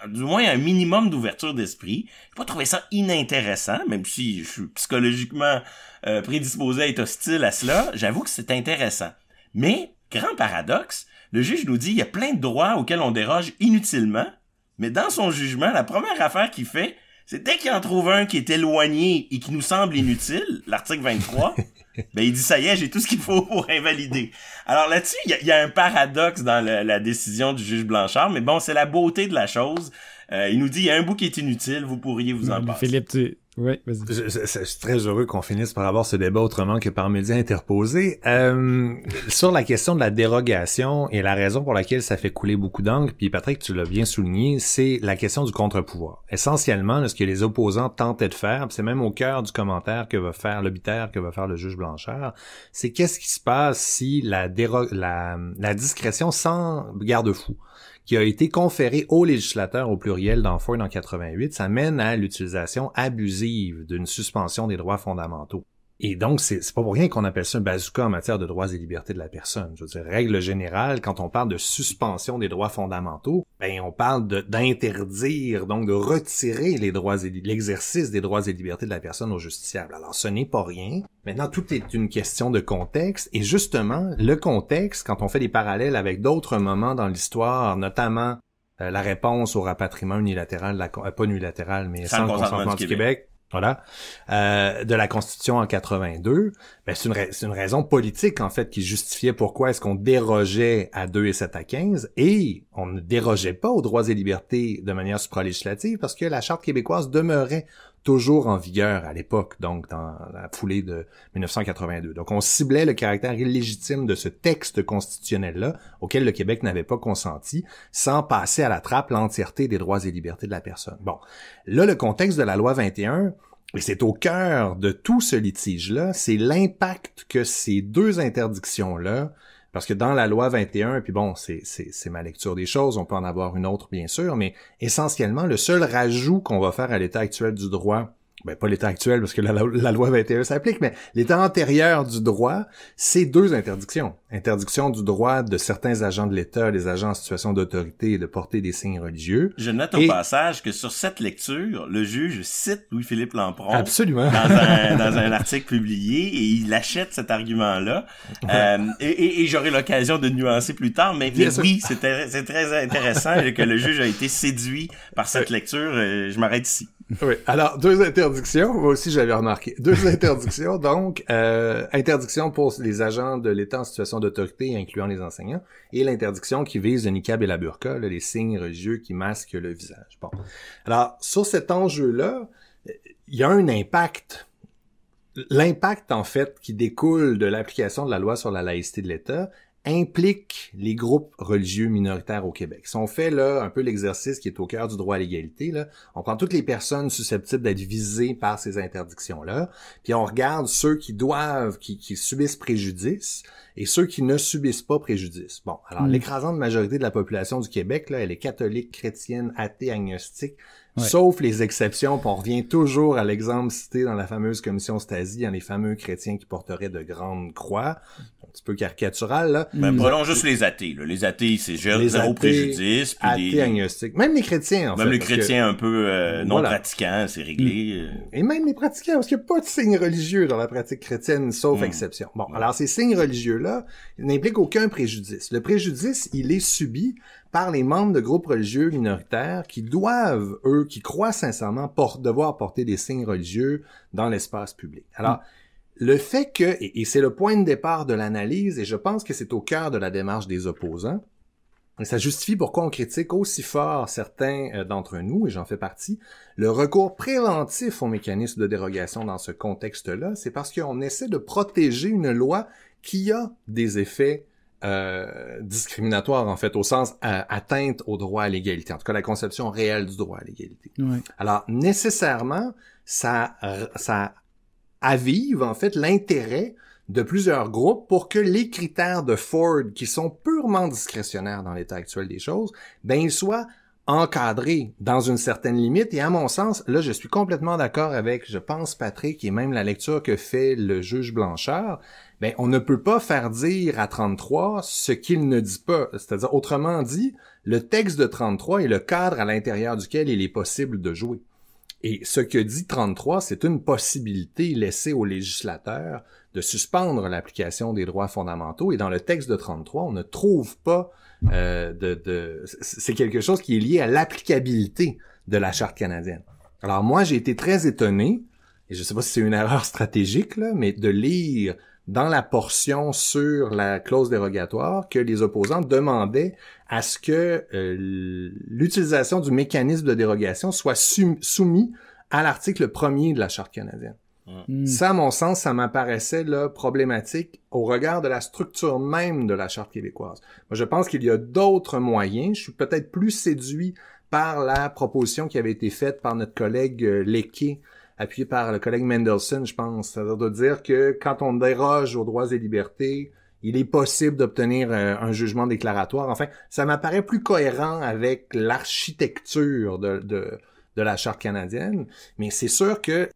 du moins un minimum d'ouverture d'esprit. J'ai pas trouvé ça inintéressant, même si je suis psychologiquement euh, prédisposé à être hostile à cela, j'avoue que c'est intéressant. Mais, grand paradoxe, le juge nous dit il y a plein de droits auxquels on déroge inutilement, mais dans son jugement, la première affaire qu'il fait, c'est dès qu'il en trouve un qui est éloigné et qui nous semble inutile, l'article 23, ben il dit ça y est, j'ai tout ce qu'il faut pour invalider. Alors là-dessus, il y, a un paradoxe dans la décision du juge Blanchard, mais bon, c'est la beauté de la chose. Euh, il nous dit il y a un bout qui est inutile, vous pourriez vous en passer. Oui, Je, suis très heureux qu'on finisse par avoir ce débat autrement que par médias interposés. Euh, sur la question de la dérogation et la raison pour laquelle ça fait couler beaucoup d'angles, puis Patrick, tu l'as bien souligné, c'est la question du contre-pouvoir. Essentiellement, ce que les opposants tentaient de faire, c'est même au cœur du commentaire que va faire l'obitaire, que va faire le juge Blanchard, c'est qu'est-ce qui se passe si la, la, la discrétion sans garde-fou qui a été conférée aux législateurs au pluriel dans Ford en 88, ça mène à l'utilisation abusée d'une suspension des droits fondamentaux. Et donc, c'est pas pour rien qu'on appelle ça un bazooka en matière de droits et libertés de la personne. Je veux dire, règle générale, quand on parle de suspension des droits fondamentaux, ben, on parle d'interdire, donc de retirer les droits et l'exercice des droits et libertés de la personne au justiciable. Alors, ce n'est pas rien. Maintenant, tout est une question de contexte. Et justement, le contexte, quand on fait des parallèles avec d'autres moments dans l'histoire, notamment euh, la réponse au rapatriement unilatéral, la, euh, pas unilatéral, mais sans, le consentement, du, Québec voilà, euh, de la Constitution en 82, ben, c'est, une c'est une raison politique, en fait, qui justifiait pourquoi est-ce qu'on dérogeait à 2 et 7 à 15, et on ne dérogeait pas aux droits et libertés de manière supralégislative, parce que la Charte québécoise demeurait toujours en vigueur à l'époque, donc dans la foulée de 1982. Donc on ciblait le caractère illégitime de ce texte constitutionnel-là, auquel le Québec n'avait pas consenti, sans passer à la trappe l'entièreté des droits et libertés de la personne. Bon, là, le contexte de la loi 21, et c'est au cœur de tout ce litige-là, c'est l'impact que ces deux interdictions-là parce que dans la loi 21, puis bon, c'est ma lecture des choses, on peut en avoir une autre bien sûr, mais essentiellement, le seul rajout qu'on va faire à l'état actuel du droit ben pas l'état actuel parce que la, loi 21 s'applique, mais l'état antérieur du droit, c'est deux interdictions. Interdiction du droit de certains agents de l'État, des agents en situation d'autorité de porter des signes religieux. Je note au passage que sur cette lecture, le juge cite Louis-Philippe Lampron. Dans un, dans un, article publié et il achète cet argument-là. Euh, et, et, j'aurai l'occasion de nuancer plus tard, mais, oui, c'est très intéressant que le juge a été séduit par cette euh, lecture. Euh, je m'arrête ici. oui. Alors, deux interdictions. Moi aussi, j'avais remarqué. Deux interdictions. Donc, euh, interdiction pour les agents de l'État en situation d'autorité, incluant les enseignants, et l'interdiction qui vise le niqab et la burqa, les signes religieux qui masquent le visage. Bon. Alors, sur cet enjeu-là, il y a un impact. L'impact, en fait, qui découle de l'application de la loi sur la laïcité de l'État implique les groupes religieux minoritaires au Québec. Si on fait là un peu l'exercice qui est au cœur du droit à l'égalité, là, on prend toutes les personnes susceptibles d'être visées par ces interdictions-là, puis on regarde ceux qui doivent, qui, subissent préjudice et ceux qui ne subissent pas préjudice. Bon, alors mm. l'écrasante majorité de la population du Québec, là, elle est catholique, chrétienne, athée, agnostique, Sauf les exceptions, on revient toujours à l'exemple cité dans la fameuse commission Stasi, dans hein, les fameux chrétiens qui porteraient de grandes croix petit peu caricatural. Là. Ben, prenons juste les athées. Là. Les athées, c'est zéro préjudice. Puis athées, agnostiques. Même les chrétiens, en Même les chrétiens un peu euh, non pratiquants, c'est réglé. Euh. Et même les pratiquants, parce qu'il n'y a pas de signes religieux dans la pratique chrétienne, sauf hmm. exception. Bon, alors ces signes religieux-là n'impliquent aucun préjudice. Le préjudice, il est subi par les membres de groupes religieux minoritaires qui doivent, eux, qui croient sincèrement, devoir porter des signes religieux dans l'espace public. Alors, hmm le fait que, et c'est le point de départ de l'analyse, et je pense que c'est au cœur de la démarche des opposants, et ça justifie pourquoi on critique aussi fort certains euh, d'entre nous, et j'en fais partie, le recours préventif au mécanisme de dérogation dans ce contexte-là, c'est parce qu'on essaie de protéger une loi qui a des effets euh, en fait, au sens euh, atteinte au droit à l'égalité, en tout cas la conception réelle du droit à l'égalité. Alors nécessairement, ça, euh, ça à vivre, en fait, l'intérêt de plusieurs groupes pour que les critères de Ford, qui sont purement discrétionnaires dans l'état actuel des choses, ben, ils soient encadrés dans une certaine limite. Et à mon sens, là, je suis complètement d'accord avec, je pense, Patrick, et même la lecture que fait le juge Blanchard, ben, on ne peut pas faire dire à 33 ce qu'il ne dit pas. C'est-à-dire, autrement dit, le texte de 33 est le cadre à l'intérieur duquel il est possible de jouer. Et ce que dit 33, c'est une possibilité laissée aux législateurs de suspendre l'application des droits fondamentaux. Et dans le texte de 33, on ne trouve pas euh, de... de... C'est quelque chose qui est lié à l'applicabilité de la Charte canadienne. Alors moi, j'ai été très étonné, et je ne sais pas si c'est une erreur stratégique, là, mais de lire dans la portion sur la clause dérogatoire que les opposants demandaient à ce que euh, l'utilisation du mécanisme de dérogation soit soumis à l'article premier de la Charte canadienne. Hmm. Ça, à mon sens, ça m'apparaissait problématique au regard de la structure même de la Charte québécoise. Moi, je pense qu'il y a d'autres moyens. Je suis peut-être plus séduit par la proposition qui avait été faite par notre collègue euh, Lequet appuyé par le collègue Mendelssohn, je pense. C'est-à-dire de dire que quand on déroge aux droits et libertés, il est possible d'obtenir euh, un jugement déclaratoire. Enfin, ça m'apparaît plus cohérent avec l'architecture de, de, la Charte canadienne, mais c'est sûr que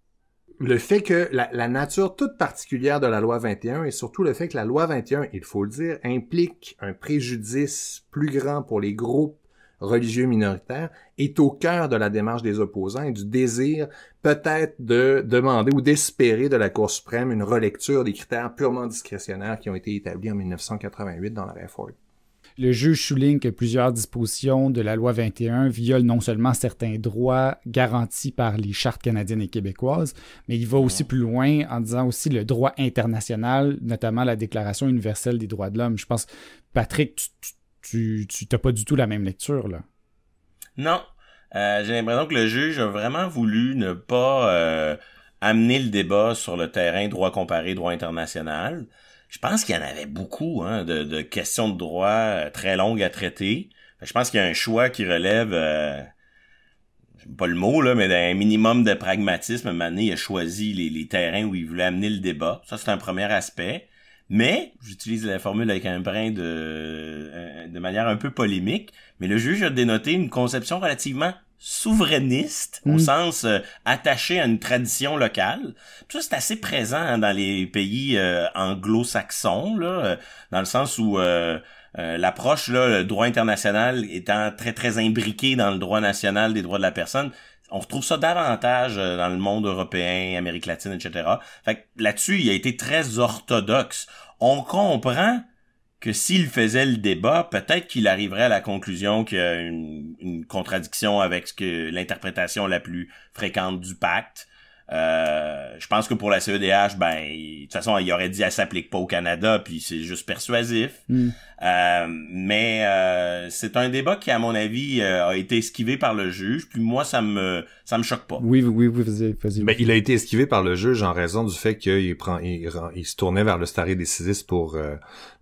le fait que la, la, nature toute particulière de la loi 21 et surtout le fait que la loi 21, il faut le dire, implique un préjudice plus grand pour les groupes religieux minoritaire est au cœur de la démarche des opposants et du désir peut-être de demander ou d'espérer de la Cour suprême une relecture des critères purement discrétionnaires qui ont été établis en 1988 dans la réforme. Le juge souligne que plusieurs dispositions de la loi 21 violent non seulement certains droits garantis par les chartes canadiennes et québécoises, mais il va aussi plus loin en disant aussi le droit international, notamment la Déclaration universelle des droits de l'homme. Je pense, Patrick, tu tu t'as pas du tout la même lecture, là. Non. Euh, j'ai l'impression que le juge a vraiment voulu ne pas euh, amener le débat sur le terrain droit comparé, droit international. Je pense qu'il y en avait beaucoup hein, de, questions de droit euh, très longues à traiter. Je pense qu'il y a un choix qui relève, pas le mot, là, mais d'un minimum de pragmatisme. Mané, a choisi les, les terrains où il voulait amener le débat. Ça, c'est un premier aspect. Mais, j'utilise la formule avec un brin de, euh, de manière un peu polémique, mais le juge a dénoté une conception relativement souverainiste au mm. sens euh, attaché à une tradition locale. Tout ça c'est assez présent hein, dans les pays euh, anglo-saxons là, dans le sens où l'approche là, le droit international étant très très imbriqué dans le droit national des droits de la personne, on retrouve ça davantage euh, dans le monde européen, Amérique latine, etc. Fait là-dessus, il a été très orthodoxe. On comprend que s'il faisait le débat, peut-être qu'il arriverait à la conclusion qu'il y a une, une contradiction avec ce que l'interprétation la plus fréquente du pacte, euh, je pense que pour la CEDH, ben, de toute façon, il aurait dit elle s'applique pas au Canada, puis c'est juste persuasif. Hmm. Euh, mais euh, c'est un débat qui, à mon avis, a été esquivé par le juge. Puis moi, ça me ça me choque pas. Oui, oui, oui, vas-y. Ben, il a été esquivé par le juge en raison du fait qu'il prend, il, se tournait vers le stare décisif pour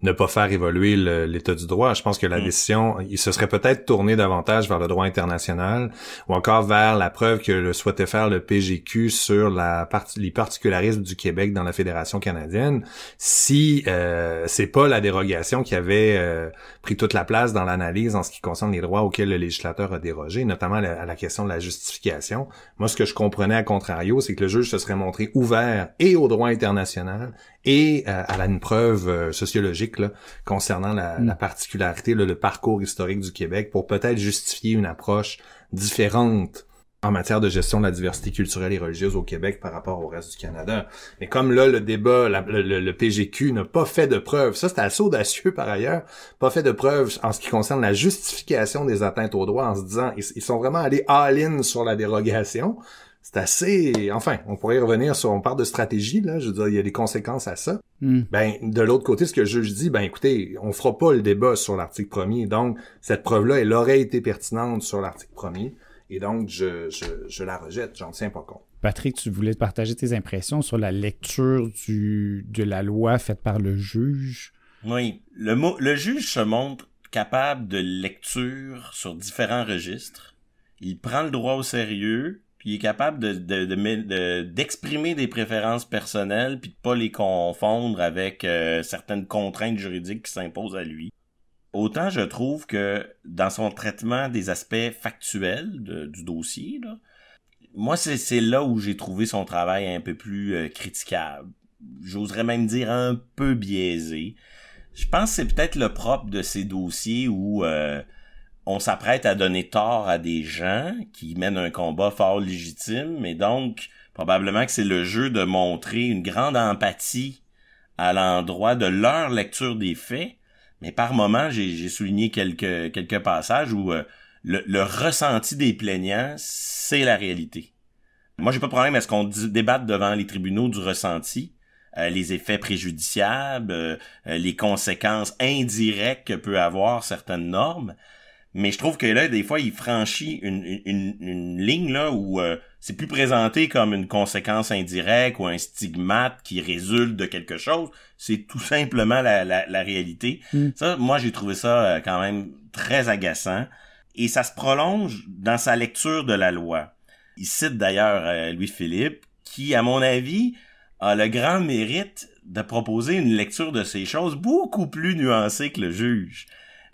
ne pas faire évoluer l'état du droit. Je pense que la hmm. décision, il se serait peut-être tourné davantage vers le droit international ou encore vers la preuve que le souhaitait faire le PGQ sur sur la partie les particularismes du Québec dans la Fédération canadienne, si euh, c'est pas la dérogation qui avait euh, pris toute la place dans l'analyse en ce qui concerne les droits auxquels le législateur a dérogé, notamment à la, question de la justification. Moi, ce que je comprenais à contrario, c'est que le juge se serait montré ouvert et au droit international et euh, à la, une preuve euh, sociologique concernant la, mm. particularité, le parcours historique du Québec pour peut-être justifier une approche différente en matière de gestion de la diversité culturelle et religieuse au Québec par rapport au reste du Canada. Mais comme là, le débat, le, PGQ n'a pas fait de preuves, ça c'est assez audacieux par ailleurs, pas fait de preuves en ce qui concerne la justification des atteintes aux droits en se disant, ils, sont vraiment allés all-in sur la dérogation. C'est assez... Enfin, on pourrait revenir sur... On parle de stratégie, là. Je veux dire, il y a des conséquences à ça. Hmm. Ben, de l'autre côté, ce que je, juge dis, ben écoutez, on fera pas le débat sur l'article premier. Donc, cette preuve-là, elle aurait été pertinente sur l'article premier et donc je, la rejette, j'en tiens pas compte. Patrick, tu voulais partager tes impressions sur la lecture du, de la loi faite par le juge. Oui, le, le juge se montre capable de lecture sur différents registres. Il prend le droit au sérieux, puis il est capable de, d'exprimer de, de, des préférences personnelles, puis de pas les confondre avec euh, certaines contraintes juridiques qui s'imposent à lui autant je trouve que dans son traitement des aspects factuels du dossier, moi, c'est là où j'ai trouvé son travail un peu plus euh, critiquable. J'oserais même dire un peu biaisé. Je pense que c'est peut-être le propre de ces dossiers où euh, on s'apprête à donner tort à des gens qui mènent un combat fort légitime, et donc probablement que c'est le jeu de montrer une grande empathie à l'endroit de leur lecture des faits mais par moment, j'ai souligné quelques, passages où euh, le, ressenti des plaignants, c'est la réalité. Moi, j'ai pas de problème à ce qu'on débatte devant les tribunaux du ressenti, euh, les effets préjudiciables, euh, les conséquences indirectes que peut avoir certaines normes, mais je trouve que là, des fois, il franchit une, une, une ligne là où euh, c'est plus présenté comme une conséquence indirecte ou un stigmate qui résulte de quelque chose. C'est tout simplement la, la, réalité. Hmm. Ça, moi, j'ai trouvé ça euh, quand même très agaçant. Et ça se prolonge dans sa lecture de la loi. Il cite d'ailleurs euh, Louis-Philippe, qui, à mon avis, a le grand mérite de proposer une lecture de ces choses beaucoup plus nuancée que le juge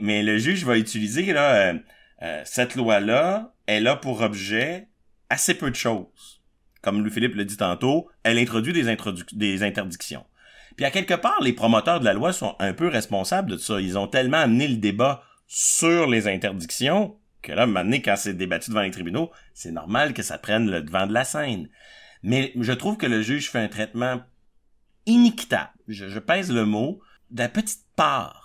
mais le juge va utiliser euh, euh, cette loi-là, elle a pour objet assez peu de choses. Comme Louis-Philippe le dit tantôt, elle introduit des, interdictions. Puis à quelque part, les promoteurs de la loi sont un peu responsables de ça. Ils ont tellement amené le débat sur les interdictions que là, maintenant, quand c'est débattu devant les tribunaux, c'est normal que ça prenne le devant de la scène. Mais je trouve que le juge fait un traitement inéquitable, je, je pèse le mot, de la petite part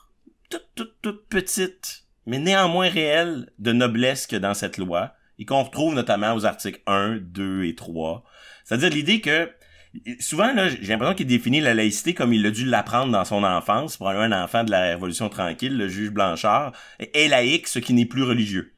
toute, toute, petite, mais néanmoins réelle, de noblesse que dans cette loi, et qu'on retrouve notamment aux articles 1, 2 et 3. C'est-à-dire l'idée que souvent là, j'ai l'impression qu'il définit la laïcité comme il a dû l'apprendre dans son enfance, pour un enfant de la Révolution tranquille, le juge Blanchard, est laïque, ce qui n'est plus religieux.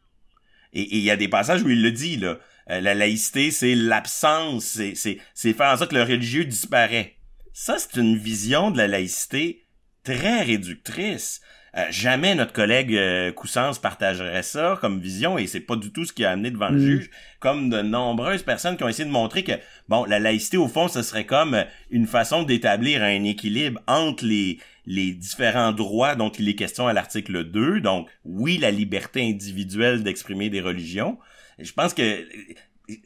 Et il y a des passages où il le dit, là. Euh, la laïcité, c'est l'absence, c'est, c'est, c'est faire en sorte que le religieux disparaît. Ça, c'est une vision de la laïcité très réductrice. Euh, jamais notre collègue euh, ne partagerait ça comme vision et c'est pas du tout ce qui a amené devant le mm. juge, comme de nombreuses personnes qui ont essayé de montrer que bon, la laïcité au fond, ce serait comme euh, une façon d'établir un équilibre entre les les différents droits dont il est question à l'article 2, donc oui, la liberté individuelle d'exprimer des religions. Je pense que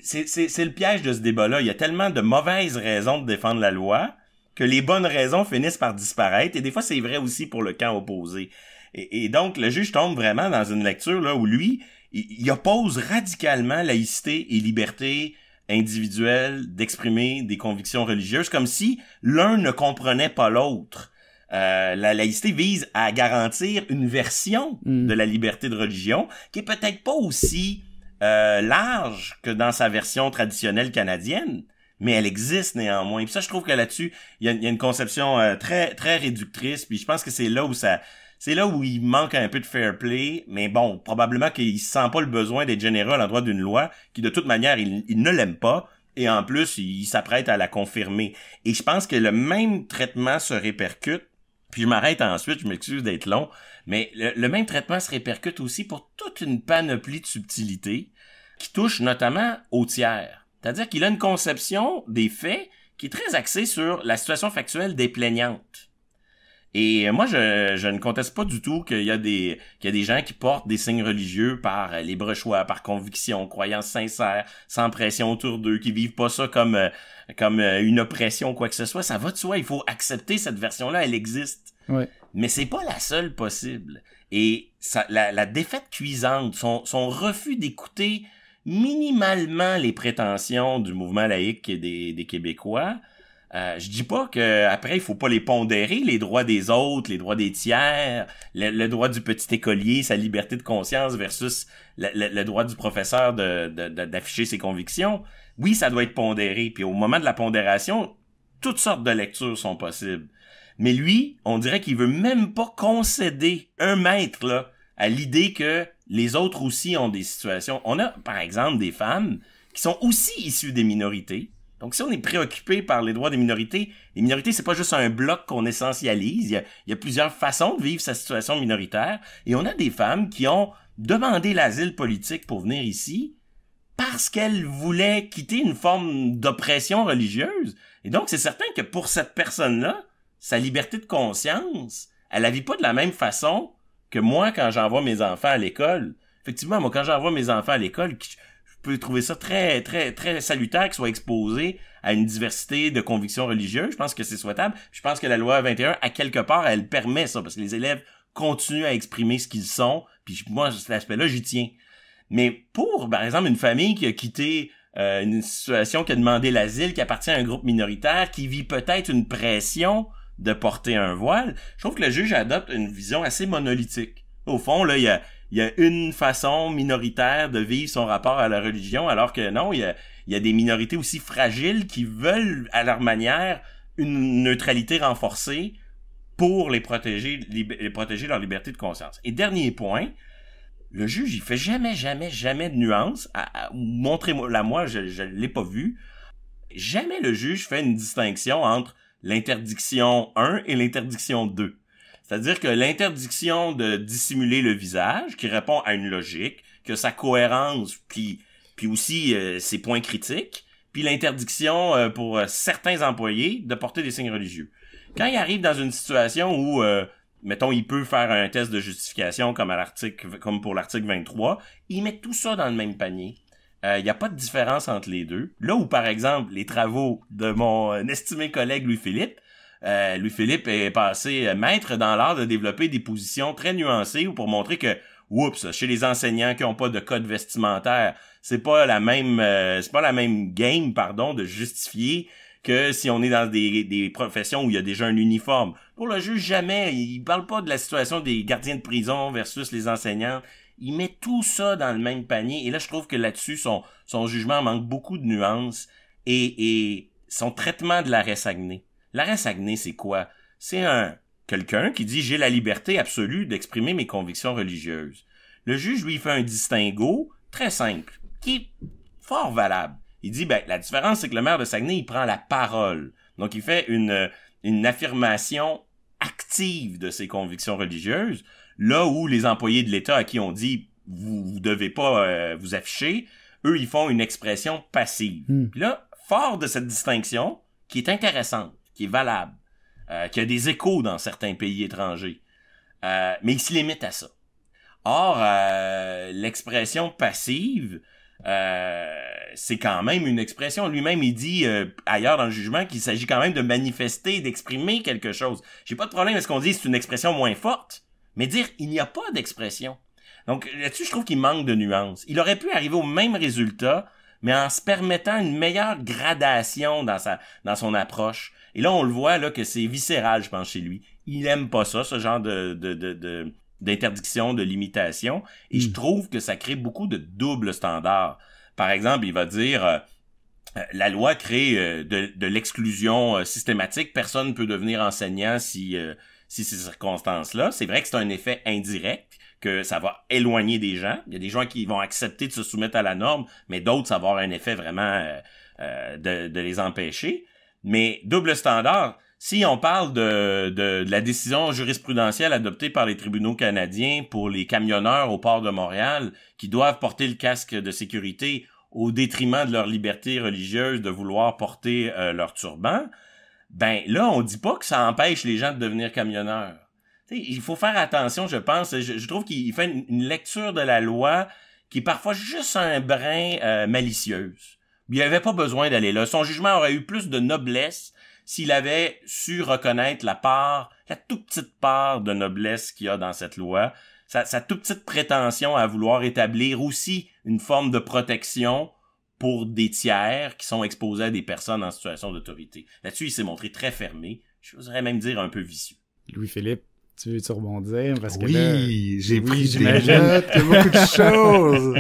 c'est le piège de ce débat-là. Il y a tellement de mauvaises raisons de défendre la loi que les bonnes raisons finissent par disparaître, et des fois c'est vrai aussi pour le camp opposé. Et, donc le juge tombe vraiment dans une lecture là où lui, il, oppose radicalement laïcité et liberté individuelle d'exprimer des convictions religieuses, comme si l'un ne comprenait pas l'autre. Euh, la laïcité vise à garantir une version mm. de la liberté de religion qui est peut-être pas aussi euh, large que dans sa version traditionnelle canadienne mais elle existe néanmoins. Puis ça, je trouve que là-dessus, il y, a, une conception euh, très, très réductrice. Puis je pense que c'est là où ça. C'est là où il manque un peu de fair play, mais bon, probablement qu'il sent pas le besoin d'être généreux à l'endroit d'une loi, qui de toute manière, il, ne l'aime pas, et en plus, il, s'apprête à la confirmer. Et je pense que le même traitement se répercute puis je m'arrête ensuite, je m'excuse d'être long, mais le, le, même traitement se répercute aussi pour toute une panoplie de subtilités qui touchent notamment aux tiers. C'est-à-dire qu'il a une conception des faits qui est très axée sur la situation factuelle des plaignantes. Et euh, moi, je, ne conteste pas du tout qu'il y, a des, y a des gens qui portent des signes religieux par euh, les choix, par conviction, croyance sincère, sans pression autour d'eux, qui vivent pas ça comme, euh, comme une oppression quoi que ce soit. Ça va de soi, il faut accepter cette version-là, elle existe. Mais Mais c'est pas la seule possible. Et la, défaite cuisante, son, son refus d'écouter minimalement les prétentions du mouvement laïque des, Québécois. Euh, je dis pas qu'après, après il faut pas les pondérer les droits des autres, les droits des tiers, le, droit du petit écolier, sa liberté de conscience versus le, droit du professeur d'afficher de, de, ses convictions. Oui, ça doit être pondéré. Puis au moment de la pondération, toutes sortes de lectures sont possibles. Mais lui, on dirait qu'il veut même pas concéder un mètre là, à l'idée que les autres aussi ont des situations. On a, par exemple, des femmes qui sont aussi issues des minorités. Donc, si on est préoccupé par les droits des minorités, les minorités, c'est pas juste un bloc qu'on essentialise. Il y, a, plusieurs façons de vivre sa situation minoritaire. Et on a des femmes qui ont demandé l'asile politique pour venir ici parce qu'elles voulaient quitter une forme d'oppression religieuse. Et donc, c'est certain que pour cette personne-là, sa liberté de conscience, elle la vit pas de la même façon que moi, quand j'envoie mes enfants à l'école, effectivement, moi, quand j'envoie mes enfants à l'école, je peux trouver ça très, très, très salutaire qu'ils soient exposés à une diversité de convictions religieuses. Je pense que c'est souhaitable. Je pense que la loi 21, à quelque part, elle permet ça, parce que les élèves continuent à exprimer ce qu'ils sont. Puis moi, cet aspect-là, j'y tiens. Mais pour, par exemple, une famille qui a quitté euh, une situation qui a demandé l'asile, qui appartient à un groupe minoritaire, qui vit peut-être une pression de porter un voile, je trouve que le juge adopte une vision assez monolithique. Au fond, là, il y a, une façon minoritaire de vivre son rapport à la religion, alors que non, il y a, des minorités aussi fragiles qui veulent, à leur manière, une neutralité renforcée pour les protéger, les protéger leur liberté de conscience. Et dernier point, le juge, il fait jamais, jamais, jamais de nuance. Montrez-moi, là, moi, je, je l'ai pas vu. Jamais le juge fait une distinction entre l'interdiction 1 et l'interdiction 2. C'est-à-dire que l'interdiction de dissimuler le visage, qui répond à une logique, que sa cohérence, puis, aussi euh, ses points critiques, puis l'interdiction euh, pour euh, certains employés de porter des signes religieux. Quand il arrive dans une situation où, mettons, il peut faire un test de justification comme à l'article, comme pour l'article 23, il met tout ça dans le même panier. Il euh, n'y a pas de différence entre les deux. Là où, par exemple, les travaux de mon euh, estimé collègue Louis-Philippe, euh, Louis-Philippe est passé maître dans l'art de développer des positions très nuancées ou pour montrer que, oups, chez les enseignants qui n'ont pas de code vestimentaire, c'est pas la même, c'est pas la même game, pardon, de justifier que si on est dans des, professions où il y a déjà un uniforme. Pour le juge, jamais. Il parle pas de la situation des gardiens de prison versus les enseignants. Il met tout ça dans le même panier. Et là, je trouve que là-dessus, son, son jugement manque beaucoup de nuances et, son traitement de l'arrêt Saguenay. L'arrêt Saguenay, c'est quoi? C'est un quelqu'un qui dit j'ai la liberté absolue d'exprimer mes convictions religieuses. Le juge lui fait un distinguo très simple, qui est fort valable. Il dit, ben, la différence, c'est que le maire de Saguenay, il prend la parole. Donc, il fait une, affirmation active de ses convictions religieuses, là où les employés de l'État à qui on dit, vous, devez pas euh, vous afficher, eux, ils font une expression passive. Hmm. Puis là, fort de cette distinction, qui est intéressante, qui est valable, euh, qui a des échos dans certains pays étrangers, euh, mais il se limite à ça. Or, l'expression passive, euh, c'est quand même une expression. Lui-même, il dit euh, ailleurs dans le jugement qu'il s'agit quand même de manifester, d'exprimer quelque chose. J'ai pas de problème à ce qu'on dit. c'est une expression moins forte, mais dire il n'y a pas d'expression. Donc là-dessus, je trouve qu'il manque de nuances. Il aurait pu arriver au même résultat, mais en se permettant une meilleure gradation dans sa dans son approche. Et là, on le voit là que c'est viscéral, je pense, chez lui. Il aime pas ça, ce genre de, de, de d'interdiction, de limitation, et je hmm. trouve que ça crée beaucoup de doubles standards. Par exemple, il va dire euh, euh, la loi crée euh, de, l'exclusion systématique, personne ne peut devenir enseignant si, si ces circonstances-là. C'est vrai que c'est un effet indirect, que ça va éloigner des gens. Il y a des gens qui vont accepter de se soumettre à la norme, mais d'autres, ça va avoir un effet vraiment de, de les empêcher. Mais double standard, si on parle de, la décision jurisprudentielle adoptée par les tribunaux canadiens pour les camionneurs au port de Montréal qui doivent porter le casque de sécurité au détriment de leur liberté religieuse de vouloir porter euh, leur turban, ben là, on dit pas que ça empêche les gens de devenir camionneurs. il faut faire attention, je pense. Je, trouve qu'il fait une, lecture de la loi qui est parfois juste un brin euh, malicieuse. Il n'y avait pas besoin d'aller là. Son jugement aurait eu plus de noblesse s'il avait su reconnaître la part, la toute petite part de noblesse qu'il y a dans cette loi, sa, toute petite prétention à vouloir établir aussi une forme de protection pour des tiers qui sont exposés à des personnes en situation d'autorité. Là-dessus, il s'est montré très fermé, je voudrais même dire un peu vicieux. Louis-Philippe, tu veux rebondir? oui, j'ai pris des notes. Il y a beaucoup de choses.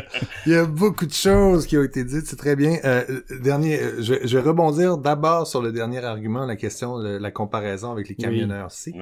Il y a beaucoup de choses qui ont été dites. C'est très bien. Euh, dernier, euh, je, vais rebondir d'abord sur le dernier argument, la question, de la comparaison avec les camionneurs. Oui.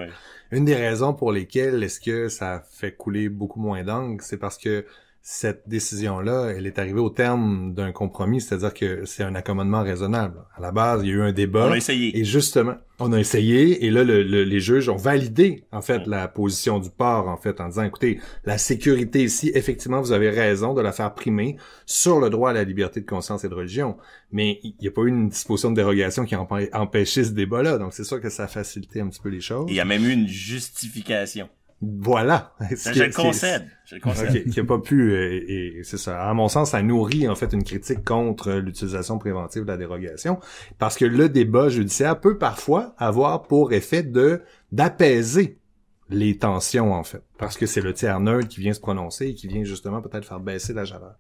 une des raisons pour lesquelles est-ce que ça fait couler beaucoup moins d'angles, c'est parce que cette décision-là, elle est arrivée au terme d'un compromis, c'est-à-dire que c'est un accommodement raisonnable. À la base, il y a eu un débat. On a essayé. Et justement, on a essayé, et là, les juges ont validé, en fait, la position du port, en fait, en disant, écoutez, la sécurité ici, effectivement, vous avez raison de la faire primer sur le droit à la liberté de conscience et de religion, mais il n'y a pas eu une disposition de dérogation qui a empêché ce débat-là, donc c'est sûr que ça a facilité un petit peu les choses. il y a même eu une justification. Voilà. Ben, je le concède. Je concède. qui a pas pu, euh, et, c'est ça. À mon sens, ça nourrit en fait une critique contre l'utilisation préventive de la dérogation, parce que le débat judiciaire peut parfois avoir pour effet de d'apaiser les tensions en fait, parce que c'est le tiers neutre qui vient se prononcer et qui vient justement peut-être faire baisser la chaleur.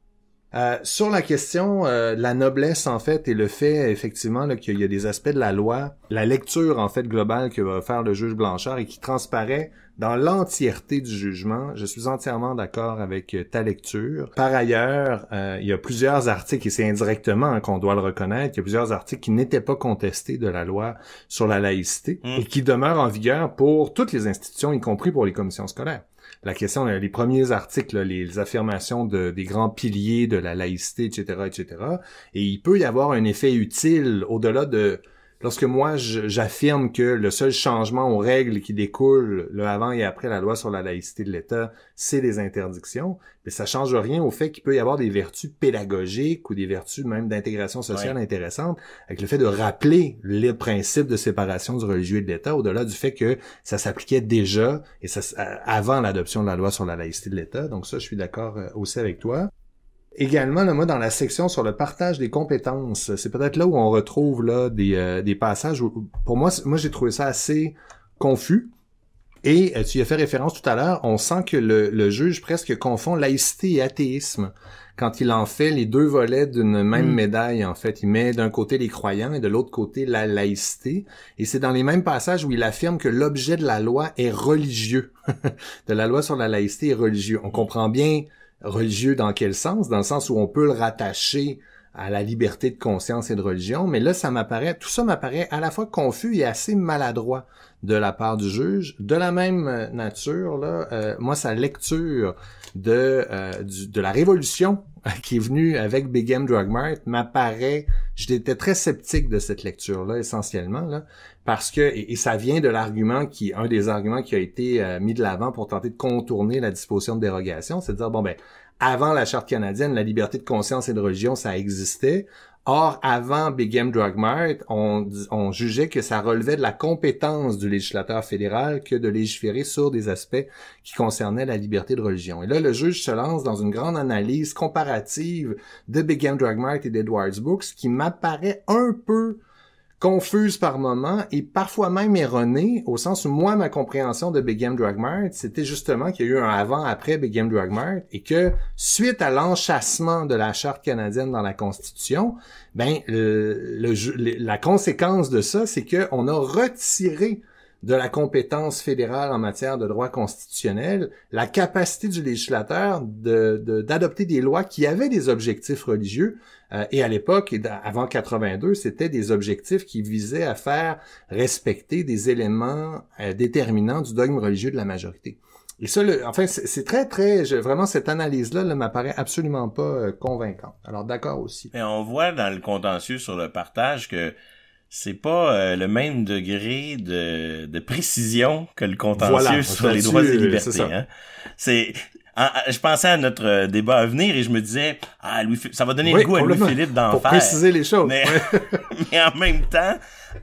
Euh, sur la question euh, la noblesse en fait et le fait effectivement qu'il y a des aspects de la loi, la lecture en fait globale que va faire le juge Blanchard et qui transparaît dans l'entièreté du jugement, je suis entièrement d'accord avec euh, ta lecture. Par ailleurs, il y a plusieurs articles, et c'est indirectement hein, qu'on doit le reconnaître, il y a plusieurs articles qui n'étaient pas contestés de la loi sur la laïcité mmh. et qui demeurent en vigueur pour toutes les institutions, y compris pour les commissions scolaires la question, les premiers articles, les affirmations de, des grands piliers de la laïcité, etc., etc. Et il peut y avoir un effet utile au-delà de lorsque moi j'affirme que le seul changement aux règles qui découle le avant et après la loi sur la laïcité de l'État, c'est les interdictions, mais ça change rien au fait qu'il peut y avoir des vertus pédagogiques ou des vertus même d'intégration sociale intéressantes avec le fait de rappeler les principes de séparation du religieux et de l'État au-delà du fait que ça s'appliquait déjà et ça euh, avant l'adoption de la loi sur la laïcité de l'État. Donc ça, je suis d'accord euh, aussi avec toi. Également, là, moi, dans la section sur le partage des compétences, c'est peut-être là où on retrouve là des, euh, passages où, pour moi, moi j'ai trouvé ça assez confus. Et euh, tu y as fait référence tout à l'heure, on sent que le, juge presque confond laïcité et athéisme quand il en fait les deux volets d'une même mm. médaille, en fait. Il met d'un côté les croyants et de l'autre côté la laïcité. Et c'est dans les mêmes passages où il affirme que l'objet de la loi est religieux. de la loi sur la laïcité est religieux. On comprend bien religieux dans quel sens? Dans le sens où on peut le rattacher à la liberté de conscience et de religion, mais là, ça m'apparaît, tout ça m'apparaît à la fois confus et assez maladroit de la part du juge. De la même euh, nature, là, euh, moi, sa lecture de, euh, de la révolution qui est venu avec Big M Drug Mart m'apparaît, j'étais très sceptique de cette lecture-là essentiellement, là, parce que, et, ça vient de l'argument qui, un des arguments qui a été euh, mis de l'avant pour tenter de contourner la disposition de dérogation, c'est de dire, bon ben, avant la Charte canadienne, la liberté de conscience et de religion, ça existait. Or, avant Big Game Drug Mart, on, jugeait que ça relevait de la compétence du législateur fédéral que de légiférer sur des aspects qui concernaient la liberté de religion. Et là, le juge se lance dans une grande analyse comparative de Big Game Drug Mart et d'Edwards Books qui m'apparaît un peu confuse par moments et parfois même erronée, au sens où moi, ma compréhension de Big Game c'était justement qu'il y a eu un avant-après Big Game Drug et que, suite à l'enchassement de la Charte canadienne dans la Constitution, ben, la conséquence de ça, c'est qu'on a retiré de la compétence fédérale en matière de droit constitutionnel, la capacité du législateur d'adopter de, des lois qui avaient des objectifs religieux, euh, et à l'époque, avant 82, c'était des objectifs qui visaient à faire respecter des éléments euh, déterminants du dogme religieux de la majorité. Et ça, enfin, c'est très, très, je, vraiment, cette analyse-là ne m'apparaît absolument pas euh, convaincante. Alors, d'accord aussi. Mais on voit dans le contentieux sur le partage que c'est pas le même degré de, précision que le contentieux sur les droits et libertés. Hein? Ah, ah, je pensais à notre euh, débat à venir et je me disais, ah, Louis, ça va donner le goût à Louis-Philippe d'en faire. préciser les choses. Mais, en même temps,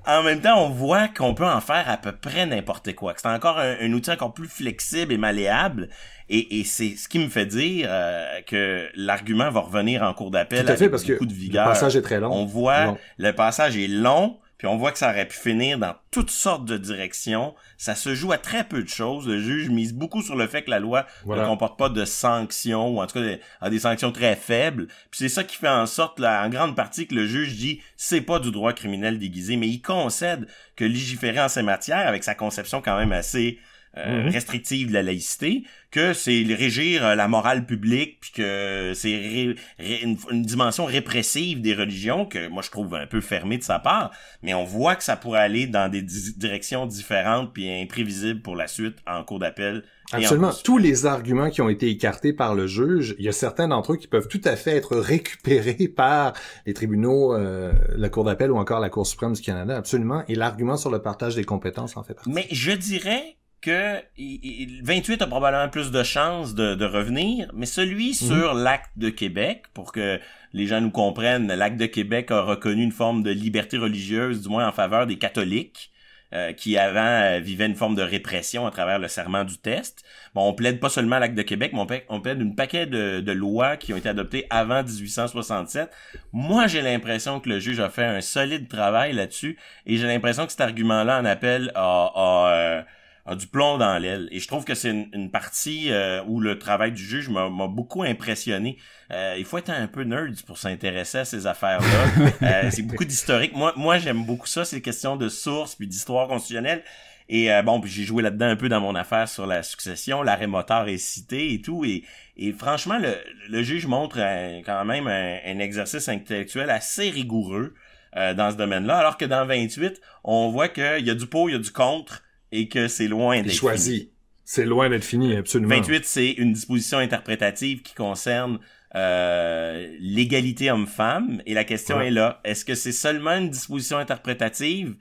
en même temps, on voit qu'on peut en faire à peu près n'importe quoi. C'est encore un, outil encore plus flexible et malléable. Et, et c'est ce qui me fait dire euh, que l'argument va revenir en cours d'appel avec parce que de Le passage est très long. On voit, le passage est long puis on voit que ça aurait pu finir dans toutes sortes de directions. Ça se joue à très peu de choses. Le juge mise beaucoup sur le fait que la loi ne comporte pas de sanctions, ou en tout cas a des sanctions très faibles. Puis c'est ça qui fait en sorte, là, en grande partie, que le juge dit c'est pas du droit criminel déguisé, mais il concède que légiférer en ces matières, avec sa conception quand même assez euh, mhm. restrictive de la laïcité, que c'est régir euh, la morale publique, puis que c'est une, dimension répressive des religions que moi je trouve un peu fermée de sa part, mais on voit que ça pourrait aller dans des directions différentes puis imprévisibles pour la suite en cours d'appel. Absolument. Tous les arguments qui ont été écartés par le juge, il y a certains d'entre eux qui peuvent tout à fait être récupérés par les tribunaux, euh, la Cour d'appel ou encore la Cour suprême du Canada, absolument. Et l'argument sur le partage des compétences en fait partie. Mais je dirais que il, 28 a probablement plus de chances de, revenir, mais celui mhm. sur l'acte de Québec, pour que les gens nous comprennent, l'acte de Québec a reconnu une forme de liberté religieuse, du moins en faveur des catholiques. Euh, qui avant euh, vivaient une forme de répression à travers le serment du test. Bon, on plaide pas seulement l'acte de Québec, mais on plaide, une paquet de, lois qui ont été adoptées avant 1867. Moi, j'ai l'impression que le juge a fait un solide travail là-dessus, et j'ai l'impression que cet argument-là en appelle euh, à, a du plomb dans l'aile. Et je trouve que c'est une, partie euh, où le travail du juge m'a beaucoup impressionné. Euh, il faut être un peu nerd pour s'intéresser à ces affaires-là. Euh, c'est beaucoup d'historique. Moi, moi j'aime beaucoup ça, ces questions de sources puis d'histoire constitutionnelle. Et bon, puis j'ai joué là-dedans un peu dans mon affaire sur la succession, l'arrêt moteur est cité et tout. Et, et franchement, le, juge montre quand même un, un, exercice intellectuel assez rigoureux dans ce domaine-là. Alors que dans 28, on voit qu'il y a du pour, il y a du contre et que c'est loin d'être choisi. C'est loin d'être fini, euh, absolument. 28, c'est une disposition interprétative qui concerne euh, l'égalité homme-femme. Et la question est là, est-ce que c'est seulement une disposition interprétative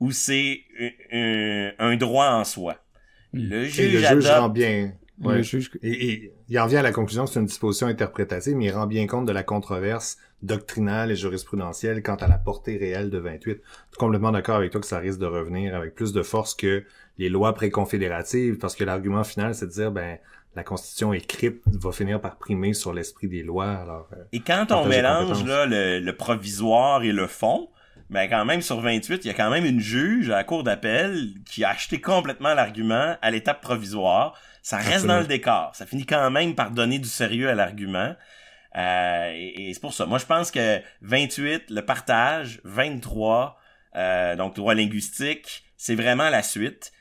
ou c'est un, droit en soi? Hmm. Le juge, rend bien. Le juge... Et, il en vient à la conclusion que c'est une disposition interprétative, mais il rend bien compte de la controverse Doctrinal et jurisprudentiel quant à la portée réelle de 28. Je suis complètement d'accord avec toi que ça risque de revenir avec plus de force que les lois préconfédératives, parce que l'argument final, c'est de dire, ben, la constitution écrite va finir par primer sur l'esprit des lois. Alors, euh, et quand on mélange là, le, provisoire et le fond, ben quand même sur 28, il y a quand même une juge à la cour d'appel qui a acheté complètement l'argument à l'étape provisoire. Ça reste dans le décor. Ça finit quand même par donner du sérieux à l'argument. Euh, et, c'est pour ça. Moi, je pense que 28, le partage, 23, euh, donc droit linguistique, c'est vraiment la suite.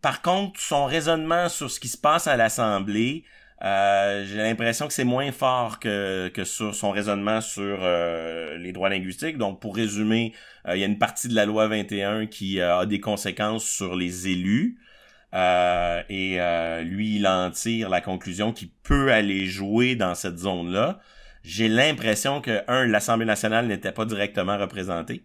Par contre, son raisonnement sur ce qui se passe à l'Assemblée, euh, j'ai l'impression que c'est moins fort que, que sur son raisonnement sur euh, les droits linguistiques. Donc, pour résumer, il y a une partie de la loi 21 qui a des conséquences sur les élus. et lui, il en tire la conclusion qu'il peut aller jouer dans cette zone-là j'ai l'impression que, un, l'Assemblée nationale n'était pas directement représentée.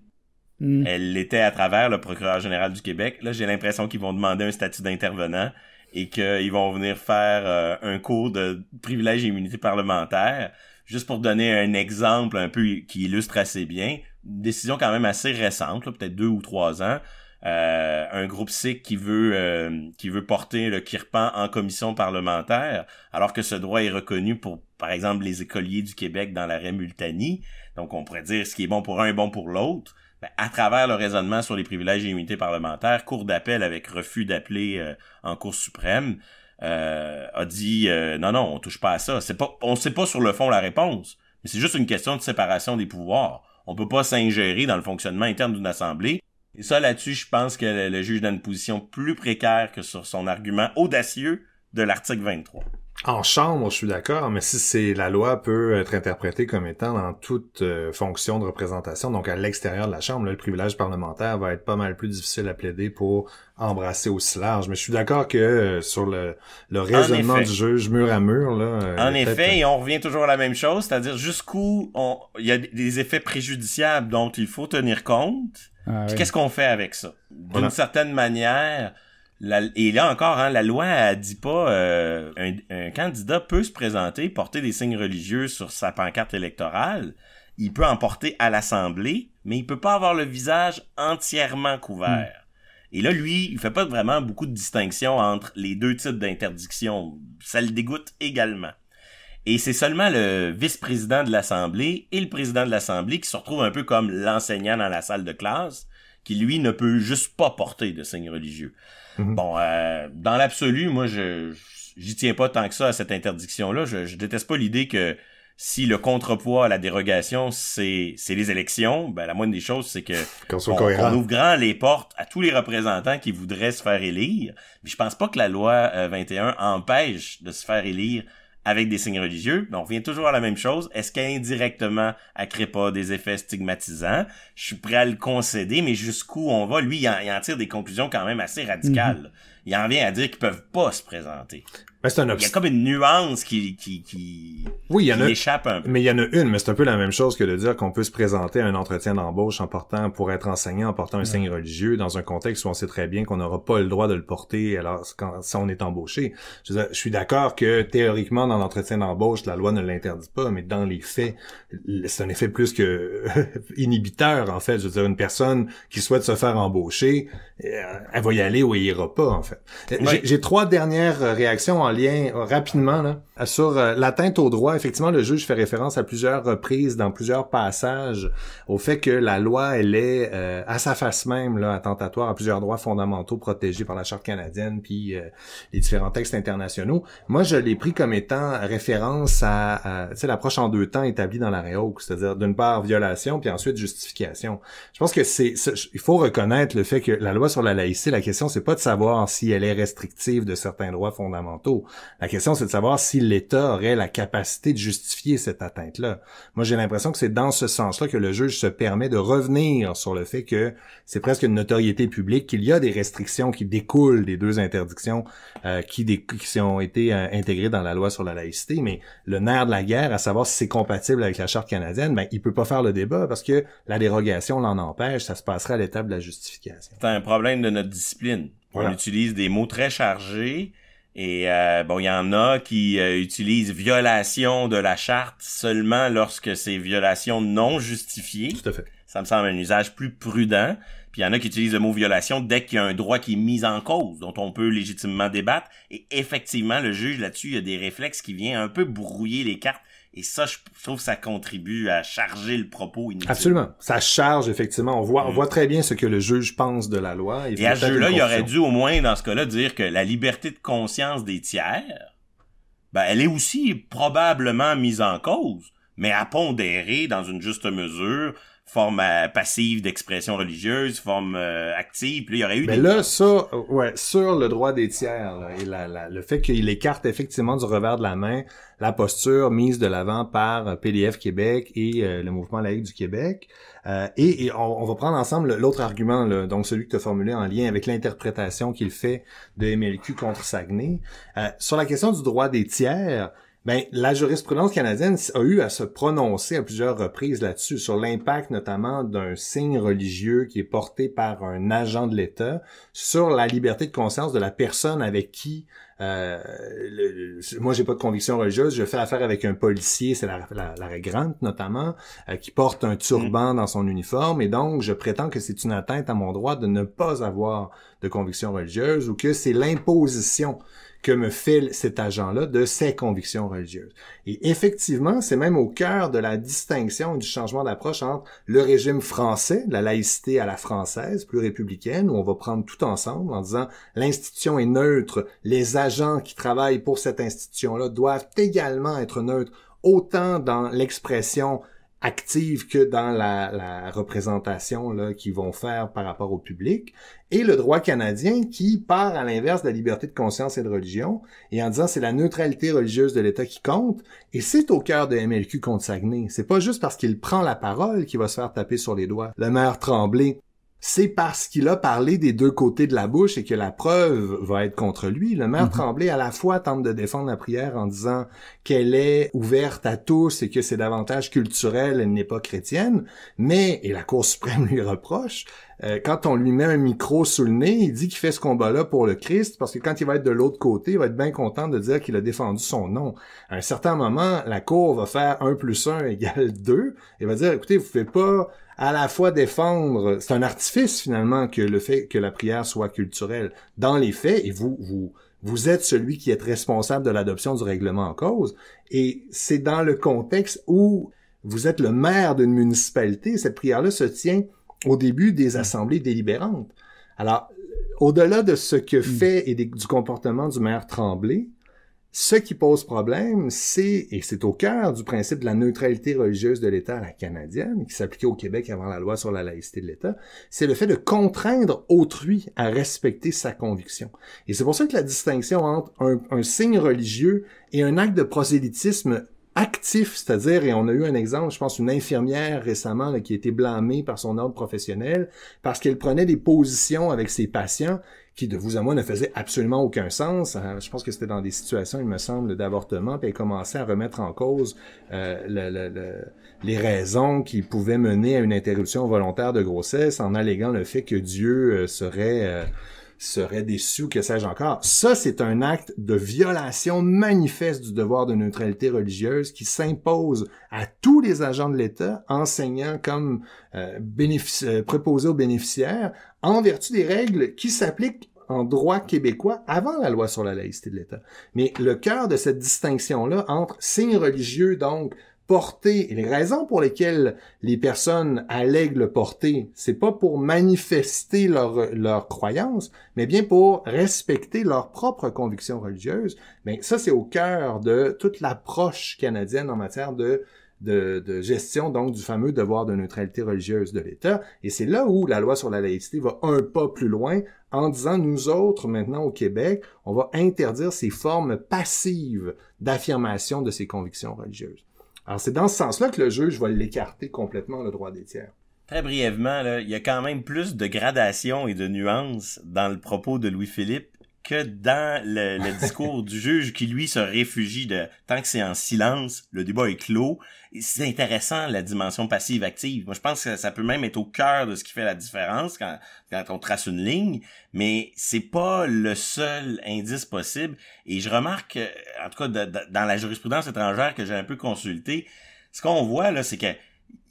Hmm. Elle l'était à travers le procureur général du Québec. Là, j'ai l'impression qu'ils vont demander un statut d'intervenant et qu'ils vont venir faire euh, un cours de privilèges et immunité parlementaire. Juste pour donner un exemple un peu qui illustre assez bien, décision quand même assez récente, peut-être deux ou trois ans, euh, un groupe sikh qui veut euh, qui veut porter le kirpan en commission parlementaire, alors que ce droit est reconnu pour par exemple les écoliers du Québec dans la Multani. Donc on pourrait dire ce qui est bon pour un est bon pour l'autre. Ben, à travers le raisonnement sur les privilèges et immunités parlementaires, cours d'appel avec refus d'appeler euh, en Cour suprême a dit non non on touche pas à ça. C'est pas on sait pas sur le fond la réponse, mais c'est juste une question de séparation des pouvoirs. On peut pas s'ingérer dans le fonctionnement interne d'une assemblée et ça, là-dessus, je pense que le, juge donne une position plus précaire que sur son argument audacieux de l'article 23. En chambre, je suis d'accord, mais si c'est la loi peut être interprétée comme étant dans toute euh, fonction de représentation, donc à l'extérieur de la chambre, le privilège parlementaire va être pas mal plus difficile à plaider pour embrasser aussi large. Mais je suis d'accord que euh, sur le, raisonnement du juge mur à mur, là. Euh, en effet, et on revient toujours à la même chose, c'est-à-dire jusqu'où il y a des effets préjudiciables dont il faut tenir compte ah qu'est-ce qu'on fait avec ça? D'une certaine manière, la, et là encore, hein, la loi ne dit pas euh, un, candidat peut se présenter, porter des signes religieux sur sa pancarte électorale. Il peut en porter à l'Assemblée, mais il peut pas avoir le visage entièrement couvert. Hmm. Et là, lui, il fait pas vraiment beaucoup de distinction entre les deux types d'interdiction. Ça le dégoûte également. Et c'est seulement le vice-président de l'Assemblée et le président de l'Assemblée qui se retrouvent un peu comme l'enseignant dans la salle de classe, qui lui ne peut juste pas porter de signe religieux. Mhm. Bon, euh, dans l'absolu, moi, je j'y tiens pas tant que ça à cette interdiction-là. Je, je déteste pas l'idée que si le contrepoids à la dérogation, c'est les élections, ben la moindre des choses, c'est que quand on, ouvre grand les portes à tous les représentants qui voudraient se faire élire. Mais je pense pas que la loi 21 euh, empêche de se faire élire avec des signes religieux, donc ben, on revient toujours à la même chose. Est-ce qu'indirectement, elle crée pas des effets stigmatisants? Je suis prêt à le concéder, mais jusqu'où on va? Lui, il en, tire des conclusions quand même assez radicales. Mhm il en vient à dire qu'ils peuvent pas se présenter. Mais c'est un Il y a comme une nuance qui, qui, qui, oui, en a, échappe un peu. Mais il y en a une, mais c'est un peu la même chose que de dire qu'on peut se présenter à un entretien d'embauche en portant, pour être enseignant, en portant un signe religieux dans un contexte où on sait très bien qu'on n'aura pas le droit de le porter alors quand, si on est embauché. Je, suis d'accord que théoriquement, dans l'entretien d'embauche, la loi ne l'interdit pas, mais dans les faits, c'est un effet plus que inhibiteur, en fait. Je veux dire, une personne qui souhaite se faire embaucher, euh, elle va y aller ou elle ira pas, en fait. Euh, j'ai trois dernières euh, réactions en lien euh, rapidement là, sur l'atteinte au droit. Effectivement, le juge fait référence à plusieurs reprises dans plusieurs passages au fait que la loi, elle est à sa face même là, attentatoire à plusieurs droits fondamentaux protégés par la Charte canadienne puis les différents textes internationaux. Moi, je l'ai pris comme étant référence à, l'approche en deux temps établie dans la réauque, c'est-à-dire d'une part violation puis ensuite justification. Je pense que c'est il faut reconnaître le fait que la loi sur la laïcité, la question c'est pas de savoir si si elle est restrictive de certains droits fondamentaux. La question, c'est de savoir si l'État aurait la capacité de justifier cette atteinte-là. Moi, j'ai l'impression que c'est dans ce sens-là que le juge se permet de revenir sur le fait que c'est presque une notoriété publique qu'il y a des restrictions qui découlent des deux interdictions euh, qui, qui, ont été euh, intégrées dans la loi sur la laïcité, mais le nerf de la guerre, à savoir si c'est compatible avec la charte canadienne, ben, il peut pas faire le débat parce que la dérogation l'en empêche, ça se passerait à l'étape de la justification. C'est un problème de notre discipline. On utilise des mots très chargés. Et euh, bon, il y en a qui euh, utilisent violation de la charte seulement lorsque c'est violation non justifiée. Tout à fait. Ça me semble un usage plus prudent. Puis il y en a qui utilisent le mot violation dès qu'il y a un droit qui est mis en cause, dont on peut légitimement débattre. Et effectivement, le juge là-dessus, il y a des réflexes qui viennent un peu brouiller les cartes et ça, je trouve que ça contribue à charger le propos Absolument. Ça charge, effectivement. On voit, on mm. voit très bien ce que le juge pense de la loi. Et, et à ce jeu-là, il aurait dû au moins, dans ce cas-là, dire que la liberté de conscience des tiers, ben, elle est aussi probablement mise en cause, mais à pondérer dans une juste mesure forme euh, passive d'expression religieuse, forme euh, active, puis il y aurait eu Mais là, ça, ouais, sur le droit des tiers, et la, le fait qu'il écarte effectivement du revers de la main la posture mise de l'avant par euh, PDF Québec et le mouvement laïque du Québec, et, on, va prendre ensemble l'autre argument, donc celui que tu as formulé en lien avec l'interprétation qu'il fait de MLQ contre Saguenay. sur la question du droit des tiers, ben, la jurisprudence canadienne a eu à se prononcer à plusieurs reprises là-dessus, sur l'impact notamment d'un signe religieux qui est porté par un agent de l'État sur la liberté de conscience de la personne avec qui euh, moi, j'ai pas de conviction religieuse. Je fais affaire avec un policier, c'est la, la, notamment, euh, qui porte un turban mm. dans son uniforme, et donc je prétends que c'est une atteinte à mon droit de ne pas avoir de conviction religieuse ou que c'est l'imposition que me file cet agent-là de ses convictions religieuses. Et effectivement, c'est même au cœur de la distinction du changement d'approche entre le régime français, la laïcité à la française, plus républicaine, où on va prendre tout ensemble en disant l'institution est neutre, les agents qui travaillent pour cette institution-là doivent également être neutres autant dans l'expression active que dans la, la représentation qu'ils vont faire par rapport au public, et le droit canadien qui part à l'inverse de la liberté de conscience et de religion, et en disant c'est la neutralité religieuse de l'État qui compte, et c'est au cœur de MLQ contre Saguenay. C'est pas juste parce qu'il prend la parole qu'il va se faire taper sur les doigts. Le maire Tremblay c'est parce qu'il a parlé des deux côtés de la bouche et que la preuve va être contre lui. Le maire mhm. Tremblay, à la fois, tente de défendre la prière en disant qu'elle est ouverte à tous et que c'est davantage culturel, elle n'est pas chrétienne, mais, et la Cour suprême lui reproche, euh, quand on lui met un micro sous le nez, il dit qu'il fait ce combat-là pour le Christ, parce que quand il va être de l'autre côté, il va être bien content de dire qu'il a défendu son nom. À un certain moment, la Cour va faire 1 plus 1 égale 2, et va dire, écoutez, vous ne pouvez pas à la fois défendre, c'est un artifice finalement que le fait que la prière soit culturelle. Dans les faits, et vous, vous, êtes celui qui est responsable de l'adoption du règlement en cause, et c'est dans le contexte où vous êtes le maire d'une municipalité, cette prière-là se tient au début des mm. assemblées délibérantes. Alors, au-delà de ce que mm. fait et du comportement du maire Tremblay, ce qui pose problème, c'est, et c'est au cœur du principe de la neutralité religieuse de l'État à la canadienne, qui s'appliquait au Québec avant la loi sur la laïcité de l'État, c'est le fait de contraindre autrui à respecter sa conviction. Et c'est pour ça que la distinction entre un, signe religieux et un acte de prosélytisme actif, c'est-à-dire, et on a eu un exemple, je pense, une infirmière récemment qui a été blâmée par son ordre professionnel parce qu'elle prenait des positions avec ses patients qui de vous à moi ne faisait absolument aucun sens. Hein. Je pense que c'était dans des situations, il me semble, d'avortement, puis elle commençait à remettre en cause euh, les raisons qui pouvaient mener à une interruption volontaire de grossesse en alléguant le fait que Dieu euh, serait... Euh, serait déçu que sais-je encore. Ça, c'est un acte de violation manifeste du devoir de neutralité religieuse qui s'impose à tous les agents de l'État, enseignants comme euh, euh aux bénéficiaires, en vertu des règles qui s'appliquent en droit québécois avant la loi sur la laïcité de l'État. Mais le cœur de cette distinction-là entre signes religieux, donc porter les raisons pour lesquelles les personnes allèguent le porter, c'est pas pour manifester leur, leur croyance, mais bien pour respecter leurs propres convictions religieuses. Mais ben, ça, c'est au cœur de toute l'approche canadienne en matière de de, de, gestion donc du fameux devoir de neutralité religieuse de l'État. Et c'est là où la loi sur la laïcité va un pas plus loin en disant nous autres maintenant au Québec, on va interdire ces formes passives d'affirmation de ces convictions religieuses. Alors, c'est dans ce sens-là que le juge va l'écarter complètement, le droit des tiers. Très brièvement, il y a quand même plus de gradation et de nuances dans le propos de Louis-Philippe que dans le, discours du juge qui lui se réfugie de tant que c'est en silence, le débat est clos. C'est intéressant la dimension passive-active. Moi, je pense que ça peut même être au cœur de ce qui fait la différence quand, quand on trace une ligne, mais c'est pas le seul indice possible. Et je remarque, en tout cas, dans la jurisprudence étrangère que j'ai un peu consultée, ce qu'on voit là, c'est que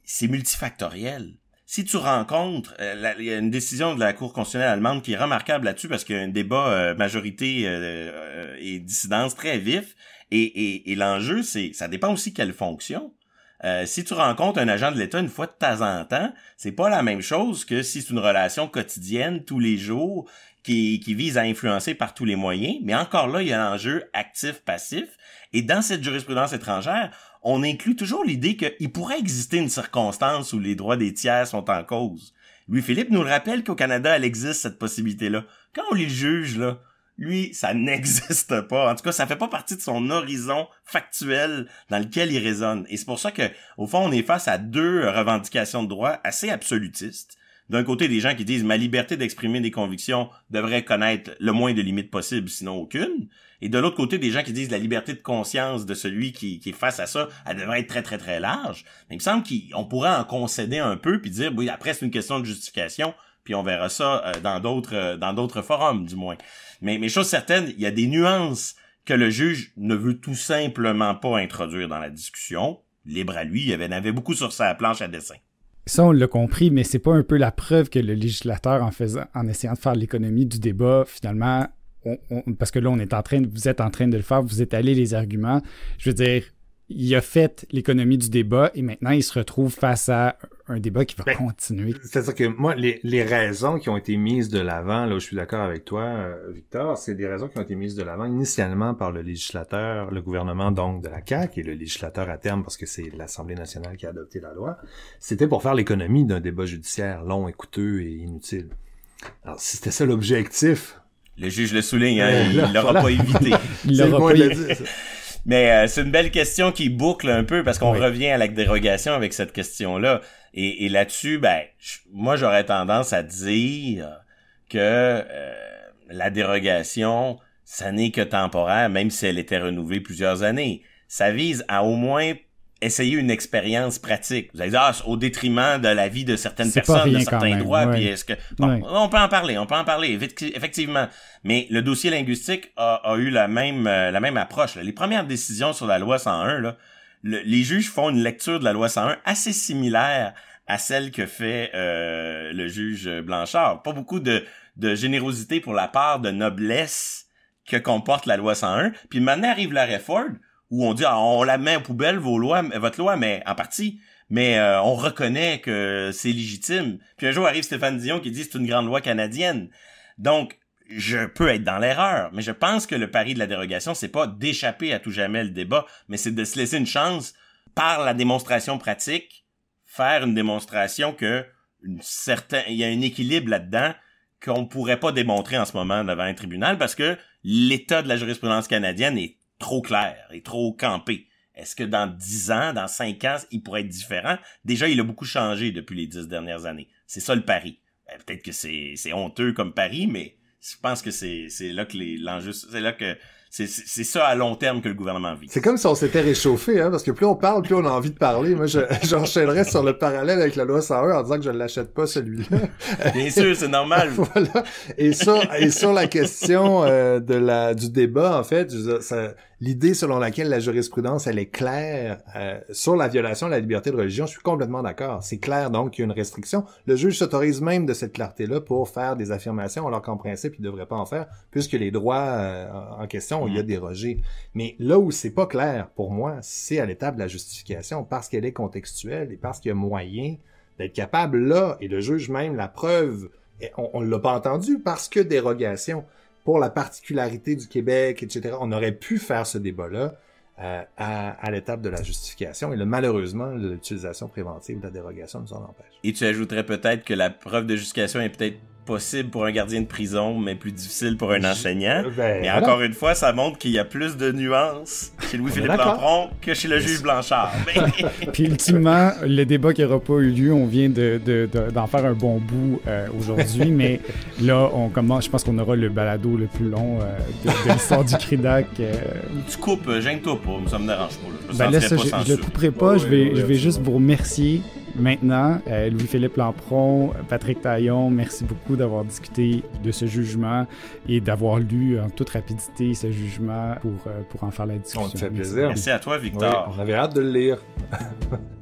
c'est multifactoriel si tu rencontres, euh, il y a une décision de la Cour constitutionnelle allemande qui est remarquable là-dessus parce qu'il y a un débat euh, majorité euh, et dissidence très vif. Et, l'enjeu, c'est ça dépend aussi quelle fonction. si tu rencontres un agent de l'État une fois de temps en temps, c'est pas la même chose que si c'est une relation quotidienne tous les jours qui, qui vise à influencer par tous les moyens. Mais encore là, il y a l'enjeu actif-passif. Et dans cette jurisprudence étrangère, on inclut toujours l'idée qu'il pourrait exister une circonstance où les droits des tiers sont en cause. Louis-Philippe nous le rappelle qu'au Canada, elle existe cette possibilité-là. Quand on les juge, là, lui, ça n'existe pas. En tout cas, ça fait pas partie de son horizon factuel dans lequel il raisonne. Et c'est pour ça que, au fond, on est face à deux revendications de droits assez absolutistes d'un côté des gens qui disent ma liberté d'exprimer des convictions devrait connaître le moins de limites possible, sinon aucune, et de l'autre côté des gens qui disent la liberté de conscience de celui qui, est face à ça, elle devrait être très très très large. Mais il me semble qu'on pourrait en concéder un peu puis dire oui après c'est une question de justification, puis on verra ça euh, dans d'autres euh, dans d'autres forums du moins. Mais chose certaine, il y a des nuances que le juge ne veut tout simplement pas introduire dans la discussion. Libre à lui, il y en avait beaucoup sur sa planche à dessin ça, on l'a compris, mais c'est pas un peu la preuve que le législateur, en, faisant, en essayant de faire l'économie du débat, finalement, parce que là, on est en train, vous êtes en train de le faire, vous étalez les arguments. Je veux dire, il a fait l'économie du débat et maintenant il se retrouve face à un débat qui va ben, continuer. C'est-à-dire que moi, les, raisons qui ont été mises de l'avant, là où je suis d'accord avec toi, euh, Victor, c'est des raisons qui ont été mises de l'avant initialement par le législateur, le gouvernement donc de la CAQ et le législateur à terme parce que c'est l'Assemblée nationale qui a adopté la loi. C'était pour faire l'économie d'un débat judiciaire long et coûteux et inutile. Alors, si c'était ça l'objectif. Le juge le souligne, hein, ben, il l'aura pas évité. il l'aura pas évité. Mais euh, c'est une belle question qui boucle un peu parce qu'on revient à la dérogation avec cette question-là. Et, là-dessus, ben, moi, j'aurais tendance à dire que euh, la dérogation, ça n'est que temporaire, même si elle était renouvelée plusieurs années. Ça vise à au moins essayer une expérience pratique. Vous allez dire, ah, au détriment de la vie de certaines personnes, de certains droits, puis est-ce que... on peut en parler, on peut en parler, effectivement. Mais le dossier linguistique a, a eu la même, euh, la même approche. Les premières décisions sur la loi 101, là, les juges font une lecture de la loi 101 assez similaire à celle que fait euh, le juge Blanchard. Pas beaucoup de, de générosité pour la part de noblesse que comporte la loi 101. Puis maintenant arrive la réforme, où on dit ah, on la met poubelle poubelle, vos lois, votre loi, mais en partie, mais euh, on reconnaît que c'est légitime. Puis un jour arrive Stéphane Dion qui dit c'est une grande loi canadienne. Donc je peux être dans l'erreur, mais je pense que le pari de la dérogation, c'est pas d'échapper à tout jamais le débat, mais c'est de se laisser une chance par la démonstration pratique, faire une démonstration que une certain, il y a un équilibre là-dedans qu'on ne pourrait pas démontrer en ce moment devant un tribunal parce que l'état de la jurisprudence canadienne est trop clair et trop campé. Est-ce que dans 10 ans, dans 5 ans, il pourrait être différent? Déjà, il a beaucoup changé depuis les 10 dernières années. C'est ça le pari. Ben, peut-être que c'est honteux comme pari, mais je pense que c'est là que l'enjeu, c'est là que c'est ça à long terme que le gouvernement vit. C'est comme si on s'était réchauffé, hein, parce que plus on parle, plus on a envie de parler. Moi, j'enchaînerais sur le parallèle avec la loi 101 en disant que je ne l'achète pas celui-là. Bien sûr, c'est normal. Et sur, et sur la question euh, de la, du débat, en fait, ça, l'idée selon laquelle la jurisprudence, elle est claire euh, sur la violation de la liberté de religion, je suis complètement d'accord. C'est clair, donc, qu'il y a une restriction. Le juge s'autorise même de cette clarté-là pour faire des affirmations, alors qu'en principe, il ne devrait pas en faire, puisque les droits euh, en question, il y a mm. dérogé. Mais là où c'est pas clair, pour moi, c'est à l'étape de la justification, parce qu'elle est contextuelle et parce qu'il y a moyen d'être capable, là, et le juge même, la preuve, on ne l'a pas entendu parce que dérogation pour la particularité du Québec, etc. On aurait pu faire ce débat-là euh, à, l'étape de la justification. Et le, malheureusement, l'utilisation préventive de la dérogation nous en empêche. Et tu ajouterais peut-être que la preuve de justification est peut-être possible pour un gardien de prison, mais plus difficile pour un enseignant. Euh, ben, mais encore une fois, ça montre qu'il y a plus de nuances chez Louis-Philippe Lampron que chez le juge Blanchard. Puis ultimement, le débat qui n'aura pas eu lieu, on vient d'en faire un bon bout euh, aujourd'hui, mais là, on commence, je pense qu'on aura le balado le plus long euh, de, l'histoire du Cridac. Tu coupes, gêne-toi pas, ça me dérange pas. Ben, je, le couperai pas, je vais, je vais juste vous remercier Maintenant, euh, Louis-Philippe Lampron, Patrick Taillon, merci beaucoup d'avoir discuté de ce jugement et d'avoir lu en toute rapidité ce jugement pour, euh, pour en faire la discussion. On te fait plaisir. Merci, à toi, Victor. on avait hâte de le lire.